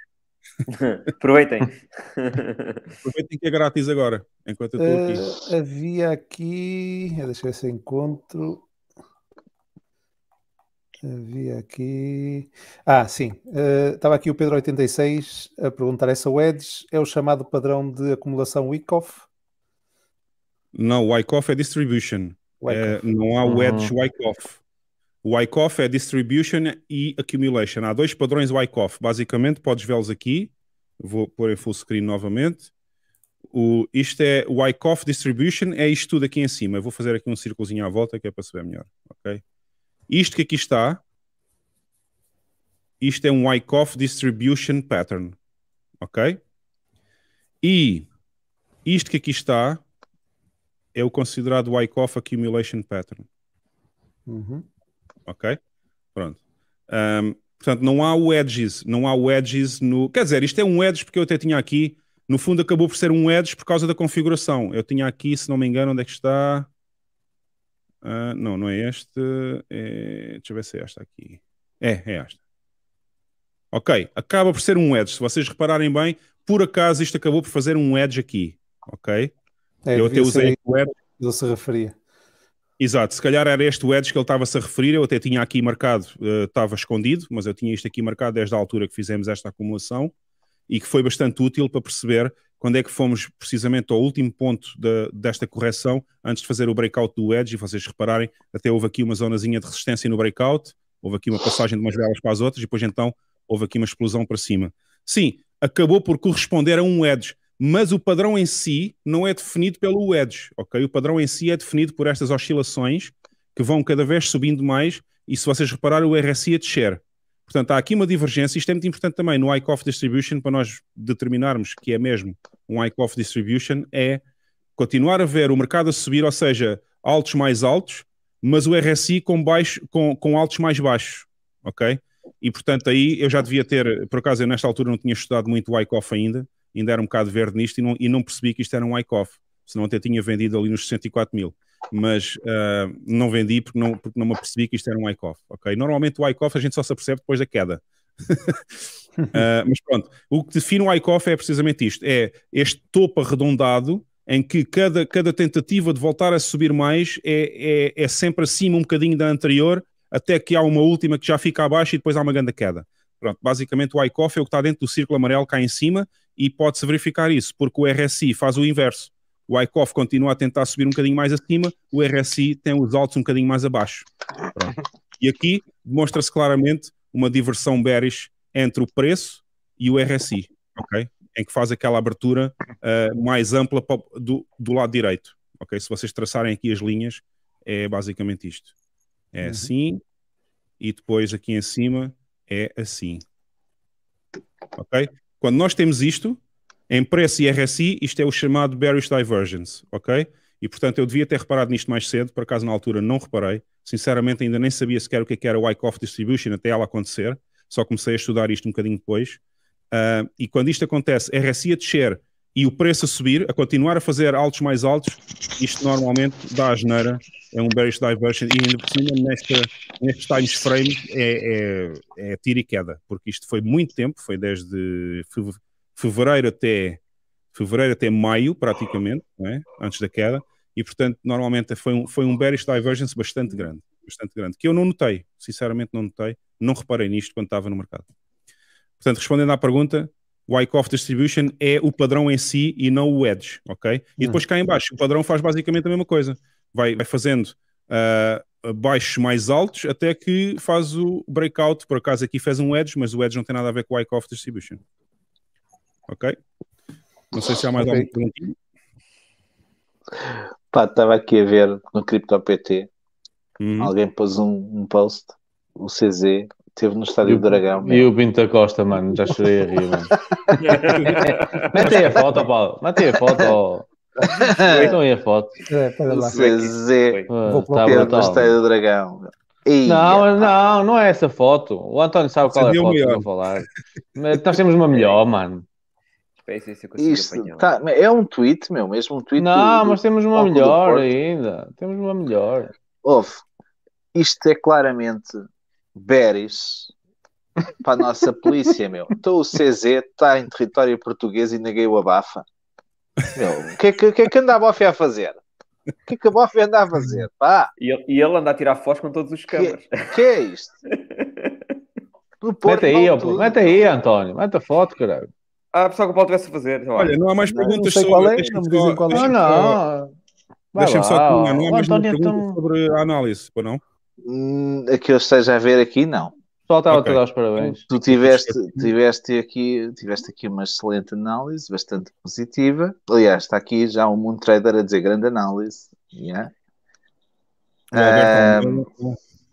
Aproveitem. Aproveitem que é grátis agora, enquanto eu estou aqui. Uh, havia aqui. Eh, deixa eu ver se encontro. Havia aqui. Ah, sim. Uh, estava aqui o Pedro86 a perguntar: essa wedge é o chamado padrão de acumulação Wyckoff? Não, Wyckoff é distribution. Wyckoff. É, não há uhum. wedge uhum. Wyckoff. O ICOF é Distribution e Accumulation. Há dois padrões do ICOF. Basicamente, podes vê-los aqui. Vou pôr em full screen novamente. O, isto é o ICOF Distribution, é isto tudo aqui em cima. Eu vou fazer aqui um círculozinho à volta que é para se ver melhor. Okay? Isto que aqui está, isto é um ICOF Distribution Pattern. Ok? E isto que aqui está é o considerado ICOF Accumulation Pattern. Uhum. Ok? Pronto. Um, portanto, não há wedges, não há wedges no. Quer dizer, isto é um wedge porque eu até tinha aqui. No fundo, acabou por ser um wedge por causa da configuração. Eu tinha aqui, se não me engano, onde é que está. Uh, não, não é este. É... Deixa eu ver se é esta aqui. É, é esta. Ok, acaba por ser um edge. Se vocês repararem bem, por acaso isto acabou por fazer um edge aqui. Ok? É, eu até usei o edge. Ele se referia. Exato, se calhar era este o edge que ele estava-se a referir, eu até tinha aqui marcado, uh, estava escondido, mas eu tinha isto aqui marcado desde a altura que fizemos esta acumulação e que foi bastante útil para perceber quando é que fomos precisamente ao último ponto de, desta correção, antes de fazer o breakout do edge, e vocês repararem, até houve aqui uma zonazinha de resistência no breakout, houve aqui uma passagem de umas velas para as outras, e depois então houve aqui uma explosão para cima. Sim, acabou por corresponder a um edge, mas o padrão em si não é definido pelo wedge, ok? O padrão em si é definido por estas oscilações que vão cada vez subindo mais e se vocês repararem o RSI a é descer. Portanto, há aqui uma divergência, isto é muito importante também no ICOF distribution para nós determinarmos que é mesmo um ICOF distribution é continuar a ver o mercado a subir, ou seja, altos mais altos, mas o RSI com, baixo, com, com altos mais baixos, ok? E portanto aí eu já devia ter, por acaso eu nesta altura não tinha estudado muito o ICOF ainda, ainda era um bocado verde nisto e não, e não percebi que isto era um ICOF, senão até tinha vendido ali nos 64 mil. Mas uh, não vendi porque não, porque não me apercebi que isto era um ICOF. Okay? Normalmente o ICOF a gente só se apercebe depois da queda. uh, mas pronto, o que define o ICOF é precisamente isto: é este topo arredondado em que cada, cada tentativa de voltar a subir mais é, é, é sempre acima um bocadinho da anterior, até que há uma última que já fica abaixo e depois há uma grande queda. Pronto, basicamente o ICOF é o que está dentro do círculo amarelo cá em cima e pode-se verificar isso, porque o RSI faz o inverso. O ICOF continua a tentar subir um bocadinho mais acima, o RSI tem os altos um bocadinho mais abaixo. Pronto. E aqui demonstra-se claramente uma diversão bearish entre o preço e o RSI, ok? Em que faz aquela abertura uh, mais ampla do, do lado direito, ok? Se vocês traçarem aqui as linhas, é basicamente isto. É uhum. assim, e depois aqui em cima é assim. Ok? Quando nós temos isto, em preço e RSI, isto é o chamado bearish divergence, ok? E portanto eu devia ter reparado nisto mais cedo, por acaso na altura não reparei. Sinceramente ainda nem sabia sequer o que, é era o Wyckoff Distribution até ela acontecer, só comecei a estudar isto um bocadinho depois. Uh, e quando isto acontece, RSI a descer e o preço a subir, a continuar a fazer altos mais altos, isto normalmente dá geneira, é um bearish diversion e ainda por cima nesta, nestes times frame é, é, é tiro e queda, porque isto foi muito tempo, foi desde fevereiro até fevereiro até maio praticamente, é? antes da queda, e portanto normalmente foi um, foi um bearish divergence bastante grande, bastante grande, que eu não notei, sinceramente não notei, não reparei nisto quando estava no mercado. Portanto, respondendo à pergunta, o ICOF Distribution é o padrão em si e não o Edge, ok? E depois cá em baixo, o padrão faz basicamente a mesma coisa. Vai, vai fazendo uh, baixos mais altos até que faz o breakout. Por acaso aqui fez um Edge, mas o Edge não tem nada a ver com o Wyckoff Distribution. Ok? Não sei se há mais okay. alguma pergunta. Pá, estava aqui a ver no CryptoPT, uhum. alguém pôs um, um post, o CZ, teve no estádio do Dragão. E o da Costa, mano, já chorei a rir, mano. Matei a foto, Paulo. Matei a foto. Oh. Então aí a foto. É, para lá. Zezé. Vou ah, tá no estádio do Dragão. Não, não, não é essa foto. O António sabe qual Você é a foto que eu falar. Mas nós temos uma melhor, mano. isso tá, é um tweet, meu, mesmo um tweet. Não, do, mas temos uma melhor ainda. Temos uma melhor. Ouve, isto é claramente Beres para a nossa polícia, meu. Então o CZ está em território português e neguei o abafa. Meu, o que, é que, que é que anda a Bofe a fazer? O que é que a Bofe anda a fazer? Pá? E, ele, e ele anda a tirar fotos com todos os é- câmaras. Que, que é isto? Porto, mete aí, mete aí, António. Mete a foto, caralho. Ah, pessoal, que o Paulo tivesse a fazer. Olha. olha, não há mais perguntas não, é, não sobre... É, não me dizem qual é. Não, não. Deixa-me só, deixa só que não há mais António, perguntas então... sobre a análise, para não? A hum, é que eu esteja a ver aqui, não. Só estava okay. a te dar os parabéns. Tu tiveste, tiveste, aqui, tiveste aqui uma excelente análise, bastante positiva. Aliás, está aqui já um mundo trader a dizer grande análise. Yeah. um,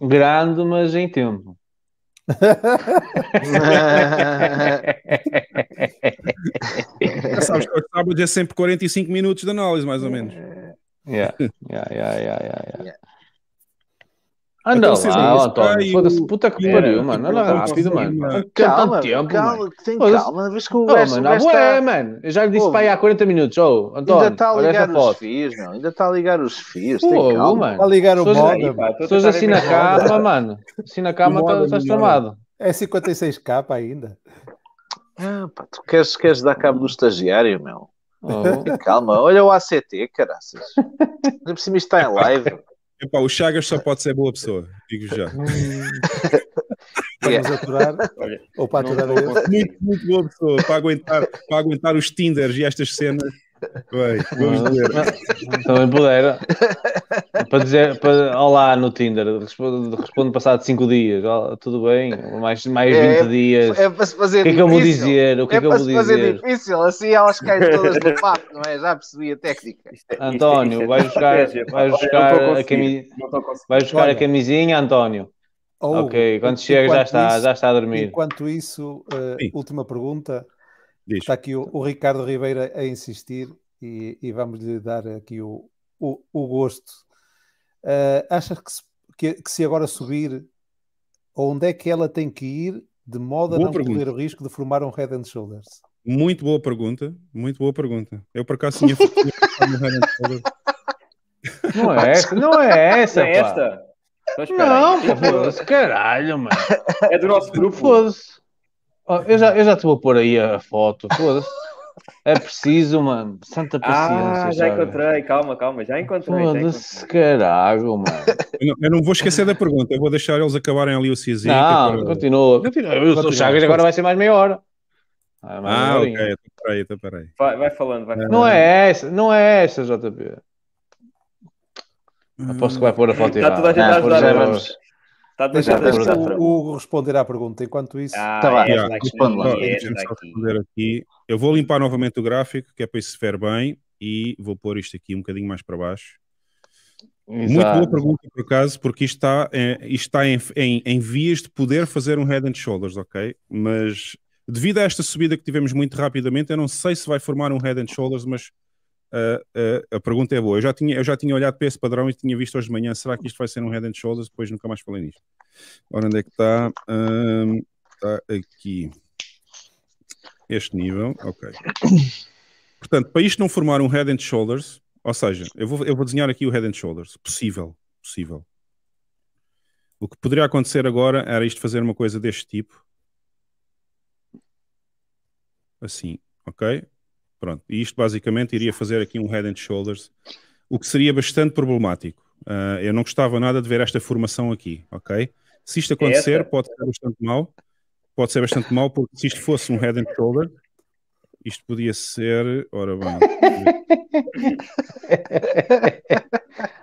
é grande, mas em tempo. sabes que o sábado é sempre 45 minutos de análise, mais ou menos. É. yeah, yeah, yeah, yeah, yeah. yeah. Anda ah, então, lá, António. Foda-se, puta que pariu, mano. Tipo, olha lá rápido, mano. Calma, calma, tempo, calma, mano. tem calma. Vez que o oh, é, mano, mano. Eu já lhe disse para aí há 40 minutos. Oh, António, ainda está a ligar os fios, não. Ainda está a ligar os fios. tem calma. Está a ligar o modo. Estás assim na cama, mano. Assim na cama estás tramado. É 56k ainda. Ah, pá, tu queres, queres dar cabo do estagiário, meu? Oh. Calma, olha o ACT, caraças. Ainda por cima está em live. Epá, o Chagas só pode ser boa pessoa, digo já. Vamos aturar Olha, ou para aturar Muito, muito boa pessoa para aguentar, para aguentar os Tinders e estas cenas. Vai, vamos Também puderam. Para dizer, para, olá no Tinder, respondo, respondo passado 5 dias, olá, tudo bem? Mais, mais 20 é, dias. É para se fazer O que é que eu vou dizer? O que é, é que eu fazer dizer? difícil, assim elas caem todas no papo, não é? Já percebi a técnica. É- é- António, é vai buscar, vai jogar, a, cami... vai jogar a camisinha, António. Oh, ok, quando chega já está, isso, já está a dormir. Enquanto isso, uh, última pergunta. Diz. Está aqui o, o, Ricardo Ribeira a insistir e, e vamos lhe dar aqui o, o, o gosto. Uh, ah, achas que se, que, que se agora subir, onde é que ela tem que ir de modo boa a não pergunta. correr o risco de formar um head and shoulders? Muito boa pergunta, muito boa pergunta. Eu por acaso tinha Não é essa, não é essa, não é esta. Não, caralho, mano. É do nosso grupo. Foda-se. Oh, eu, já, eu já te vou pôr aí a foto, foda-se. É preciso, mano. Santa ah, paciência. Ah, já sabe? encontrei, calma, calma, já encontrei. Foda-se, caralho, mano. Eu não, eu não, vou esquecer da pergunta, eu vou deixar eles acabarem ali o Cizinho. É não, para... continua. continua. Eu Chagas, agora vai ser mais meia hora. Ah, ah ok, então peraí, então peraí. Vai, vai falando, vai falando. Não é essa, não é essa, JP. Aposto que vai pôr a foto tá errada. Está toda a gente a ajudar. Vamos, Está é, deixa é. o, o responder à pergunta. Enquanto isso, ah, tá, é, tá lá, responder aqui. Eu vou limpar novamente o gráfico, que é para isso se ver bem, e vou pôr isto aqui um bocadinho mais para baixo. Exato. Muito boa pergunta, por acaso, porque isto está, é, isto está em, em, em, vias de poder fazer um head and shoulders, ok? Mas devido a esta subida que tivemos muito rapidamente, eu não sei se vai formar um head and shoulders, mas Uh, a pergunta é boa. Eu já, tinha, eu já tinha olhado para esse padrão e tinha visto hoje de manhã. Será que isto vai ser um head and shoulders? Depois nunca mais falei nisto. Ora, onde é que está? Uh, está aqui. Este nível. Ok. Portanto, para isto não formar um head and shoulders, ou seja, eu vou, eu vou desenhar aqui o head and shoulders. Possível. Possível. O que poderia acontecer agora era isto fazer uma coisa deste tipo. Assim, ok? Pronto, e isto basicamente iria fazer aqui um head and shoulders, o que seria bastante problemático. Uh, eu não gostava nada de ver esta formação aqui, ok? Se isto acontecer, pode ser bastante mal, pode ser bastante mal, porque se isto fosse um head and shoulder, isto podia ser. Ora bem.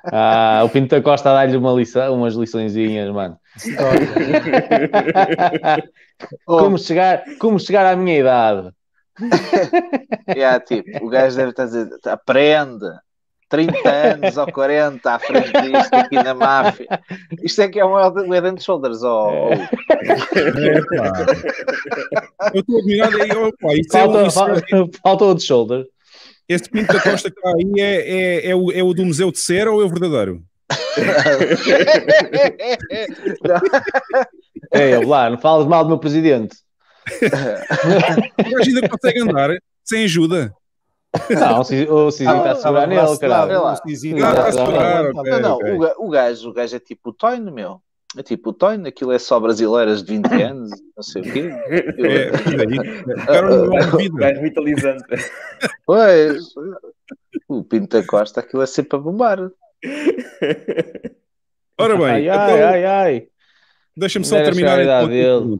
ah, o Pinto da Costa dá-lhe uma lição, umas liçõezinhas, mano. como, chegar, como chegar à minha idade. yeah, tipo, o gajo deve estar a dizer, aprende 30 anos ou 40 à frente disto aqui na máfia. Isto é que é um head and shoulders, é. é, eu estou a aí, ó, é falta, é um... falta, de shoulder. Este pinto da costa que está aí é, é, é, o, é o do Museu de Cera ou é o verdadeiro? é ele lá, não falas mal do meu presidente. É. Imagina consegue andar sem ajuda. Não, o Cizinho está a segurar nele, caralho. O Cizinho está a segurar. Não, não, o gajo, o gajo é tipo o Toino, meu. É tipo o Toino, aquilo é só brasileiras de 20 anos, não sei o quê. É, o gajo vitalizante. Pois, o Pinta Costa, aquilo é sempre a bombar. Ora bem, ai, ai, ai, ai. deixa-me só terminar. Dele.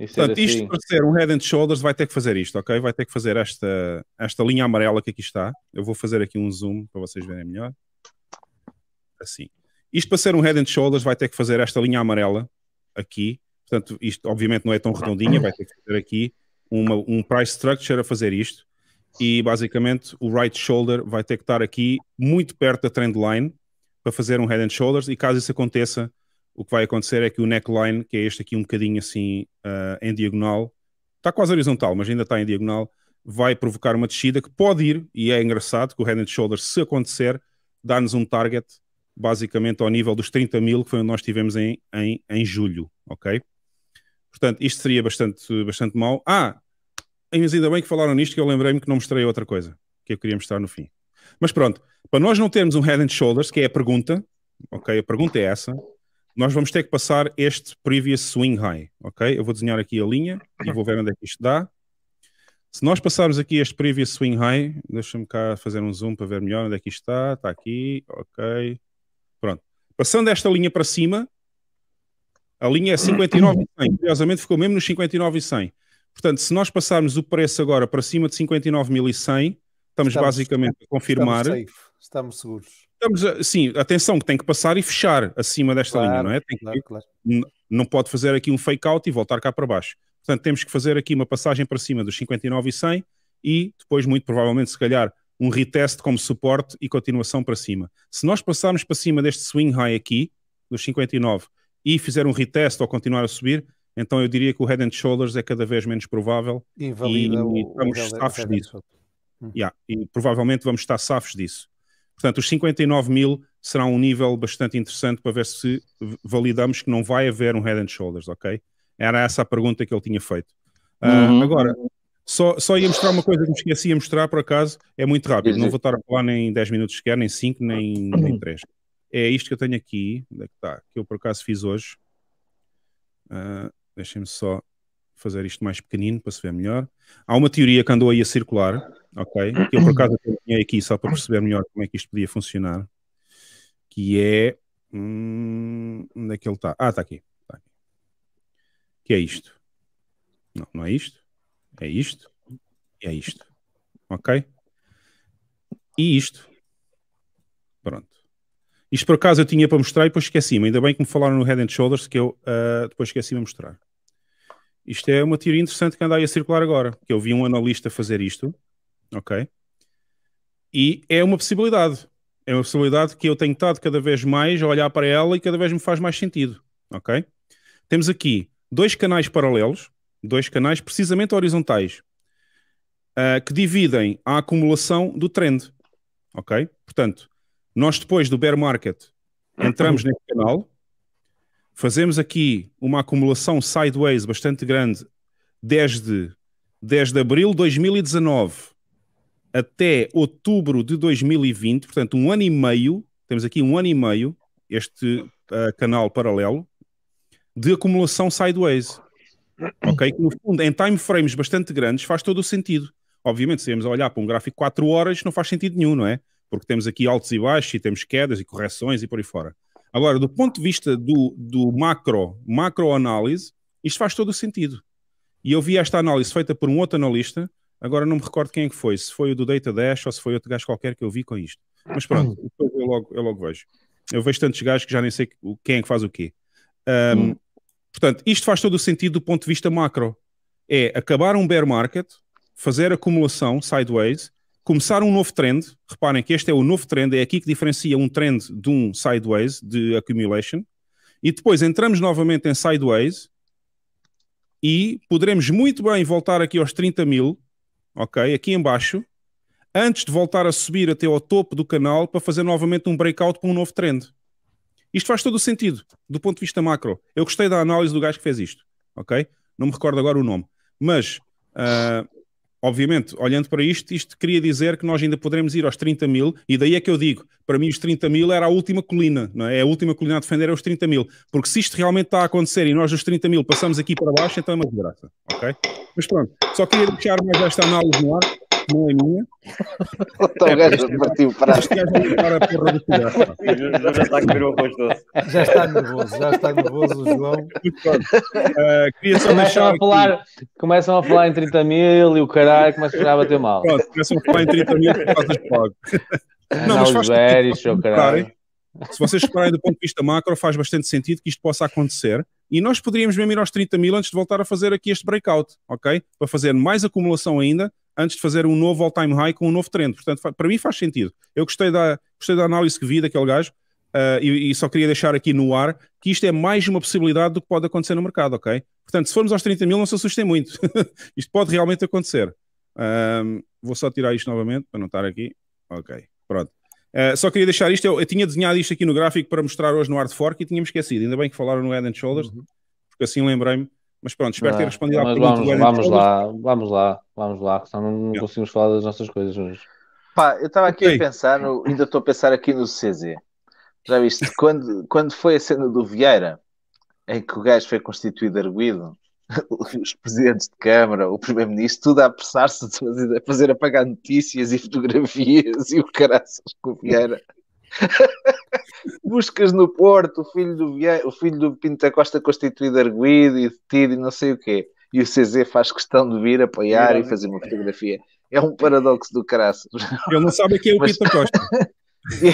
É Portanto, assim... isto para ser um head and shoulders vai ter que fazer isto, ok? Vai ter que fazer esta, esta linha amarela que aqui está. Eu vou fazer aqui um zoom para vocês verem melhor. Assim. Isto para ser um head and shoulders vai ter que fazer esta linha amarela aqui. Portanto, isto obviamente não é tão redondinha, vai ter que fazer aqui uma, um price structure a fazer isto. E basicamente o right shoulder vai ter que estar aqui muito perto da trend line para fazer um head and shoulders. E caso isso aconteça, o que vai acontecer é que o neckline, que é este aqui um bocadinho assim uh, em diagonal, está quase horizontal, mas ainda está em diagonal, vai provocar uma descida que pode ir, e é engraçado que o head and shoulders, se acontecer, dá-nos um target basicamente ao nível dos 30 mil, que foi onde nós tivemos em, em, em julho, ok? Portanto, isto seria bastante, bastante mau. Ah, mas ainda bem que falaram nisto, que eu lembrei-me que não mostrei outra coisa que eu queria mostrar no fim. Mas pronto, para nós não termos um head and shoulders, que é a pergunta, ok? A pergunta é essa nós vamos ter que passar este previous swing high, ok? Eu vou desenhar aqui a linha e vou ver onde é que isto dá. Se nós passarmos aqui este previous swing high, deixa-me cá fazer um zoom para ver melhor onde é que isto está, está aqui, ok. Pronto. Passando esta linha para cima, a linha é 59 e 100. Curiosamente ficou mesmo nos 59 e 100. Portanto, se nós passarmos o preço agora para cima de 59.100, estamos, estamos basicamente a confirmar... Estamos, estamos seguros Estamos a, sim, atenção que tem que passar e fechar acima desta claro, linha, não é? que, claro. Não pode fazer aqui um fake out e voltar cá para baixo. Portanto, temos que fazer aqui uma passagem para cima dos 59 e 100 e depois, muito provavelmente, se calhar, um retest como suporte e continuação para cima. Se nós passarmos para cima deste swing high aqui, dos 59, e fizer um retest ou continuar a subir, então eu diria que o head and shoulders é cada vez menos provável e, e, estamos safos disso. Hum. Yeah, e provavelmente vamos estar safos disso. Portanto, os 59 mil será um nível bastante interessante para ver se validamos que não vai haver um head and shoulders, ok? Era essa a pergunta que ele tinha feito. Ah, uhum. Uh, agora, só, só ia mostrar uma coisa que me esqueci de mostrar, por acaso, é muito rápido, não vou estar a falar nem 10 minutos sequer, nem 5, nem, nem 3. É isto que eu tenho aqui, onde é que está, que eu por acaso fiz hoje. Uh, Deixem-me só fazer isto mais pequenino para se ver melhor. Há uma teoria que andou aí a circular, ok? Que eu por acaso tenho aqui só para perceber melhor como é que isto podia funcionar, que é hum, onde é que ele está? Ah, está aqui, aqui. Que é isto. Não, não é isto, é isto, é isto. Ok? E isto. Pronto. Isto por acaso eu tinha para mostrar e depois esqueci-me. Ainda bem que me falaram no Head and Shoulders que eu uh, depois esqueci-me a mostrar. Isto é uma teoria interessante que anda aí a circular agora. Que eu vi um analista fazer isto ok? E é uma possibilidade. É uma possibilidade que eu tenho estado cada vez mais a olhar para ela e cada vez me faz mais sentido, ok? Temos aqui dois canais paralelos, dois canais precisamente horizontais, uh, que dividem a acumulação do trend, ok? Portanto, nós depois do bear market entramos neste canal, fazemos aqui uma acumulação sideways bastante grande desde, desde abril de 2019 até outubro de 2020, portanto, um ano e meio, temos aqui um ano e meio, este uh, canal paralelo, de acumulação sideways. Ok? Que no fundo, em time frames bastante grandes, faz todo o sentido. Obviamente, se irmos olhar para um gráfico de 4 horas, não faz sentido nenhum, não é? Porque temos aqui altos e baixos, e temos quedas e correções e por aí fora. Agora, do ponto de vista do, do macro, macro análise, isto faz todo o sentido. E eu vi esta análise feita por um outro analista Agora não me recordo quem é que foi, se foi o do Data Dash ou se foi outro gajo qualquer que eu vi com isto. Mas pronto, depois hum. eu logo, eu logo vejo. Eu vejo tantos gajos que já nem sei quem é que faz o quê. Um, Portanto, isto faz todo o sentido do ponto de vista macro. É acabar um bear market, fazer acumulação sideways, começar um novo trend. Reparem que este é o novo trend, é aqui que diferencia um trend de um sideways, de accumulation. E depois entramos novamente em sideways e poderemos muito bem voltar aqui aos 30 mil ok? Aqui embaixo, antes de voltar a subir até ao topo do canal para fazer novamente um breakout com um novo trend. Isto faz todo o sentido, do ponto de vista macro. Eu gostei da análise do gajo que fez isto, ok? Não me recordo agora o nome. Mas uh, obviamente, olhando para isto, isto queria dizer que nós ainda poderemos ir aos 30 mil, e daí é que eu digo, para mim os 30 mil era a última colina, não é? é? a última colina a defender é os 30 mil, porque se isto realmente está a acontecer e nós dos 30 mil passamos aqui para baixo, então é uma desgraça, ok? Mas pronto, só queria deixar mais esta análise no ar, não é minha. Então o gajo partiu para. É a porra do cigarro. Já está a comer o arroz doce. Já está nervoso, já está nervoso o João. Uh, queria só começam, a falar, aqui. começam a falar em 30 mil e o caralho começa a bater mal. Pronto, começam a falar em 30 mil e fazes das pagos. Não, mas faz velhos, caralho. Se vocês repararem do ponto de vista macro, faz bastante sentido que isto possa acontecer. E nós poderíamos mesmo ir aos 30 mil antes de voltar a fazer aqui este breakout, ok? Para fazer mais acumulação ainda antes de fazer um novo all-time high com um novo trend. Portanto, para mim faz sentido. Eu gostei da, gostei da análise que vi daquele gajo uh, e, e, só queria deixar aqui no ar que isto é mais uma possibilidade do que pode acontecer no mercado, ok? Portanto, se formos aos 30 mil, não se assustem muito. isto pode realmente acontecer. Um, ah, vou só tirar isto novamente para não estar aqui. Ok, pronto. Uh, só queria deixar isto, eu, eu, tinha desenhado isto aqui no gráfico para mostrar hoje no Hard Fork e tinha esquecido, ainda bem que falaram no Head and Shoulders, uhum. porque assim lembrei-me mas pronto, espero ter é? respondido à pergunta. Vamos, vamos lá, vamos lá, vamos lá, senão não conseguimos falar das nossas coisas hoje. Pá, eu estava aqui okay. a pensar, no, ainda estou a pensar aqui no CZ. Já viste, quando, quando foi a cena do Vieira, em que o gajo foi constituído arguído, os presidentes de Câmara, o Primeiro-Ministro, tudo a apressar-se a fazer, apagar notícias e fotografias e o caraças com o Vieira. Buscas no Porto, o filho do, Vieira, o filho do Pinto Costa constituído arguído e detido e não sei o quê. E o CZ faz questão de vir apoiar e fazer uma fotografia. É um paradoxo do caraço. Ele não sabe quem é o Mas... Pinto Costa.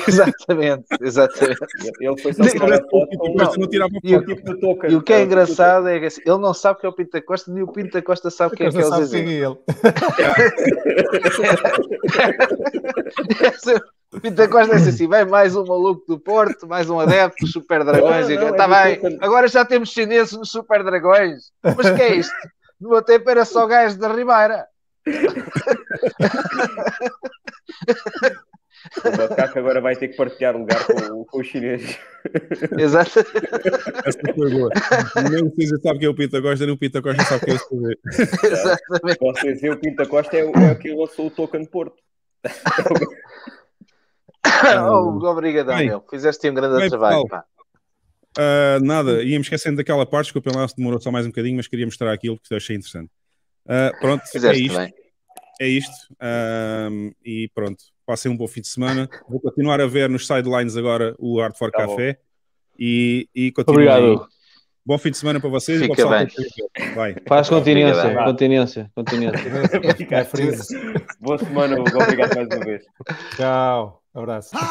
exatamente, exatamente. Ele foi só tirar não, e, e o que é engraçado é que assim, ele não sabe quem é o Pinta Costa, nem o Pinta Costa sabe quem é que é o Zezé. Quem é ele. Pinta Costa disse assim: vem mais um maluco do Porto, mais um adepto dos Super Dragões. Está é bem, agora já temos chineses nos Super Dragões. Mas que é isto? No meu tempo era só gajo da Ribeira. O macaco agora vai ter que partilhar lugar com, com o chinês. Exato. Essa foi boa. o sabe quem é o Pinta Costa, nem o Pinta Costa sabe quem é o Exatamente. Vocês veem o Pinta Costa é, o, é aquele que lançou o token Porto. oh, obrigadão, Bem, Fizeste um grande bem, trabalho, Uh, nada, íamos esquecendo daquela parte, que, lá se demorou só mais um bocadinho, mas queria mostrar aquilo que achei interessante. Uh, pronto, Fizeste é isto. Bem. É isto. Uh, e pronto, passei um bom fim de semana. Vou continuar a ver nos sidelines agora o Hard for tá Café. E, e Obrigado. Bom fim de semana para vocês. Fica e bem. Vai. Faz continência, Fica continência, continência. Boa semana, obrigado mais uma vez. Tchau. Abraço. Ah!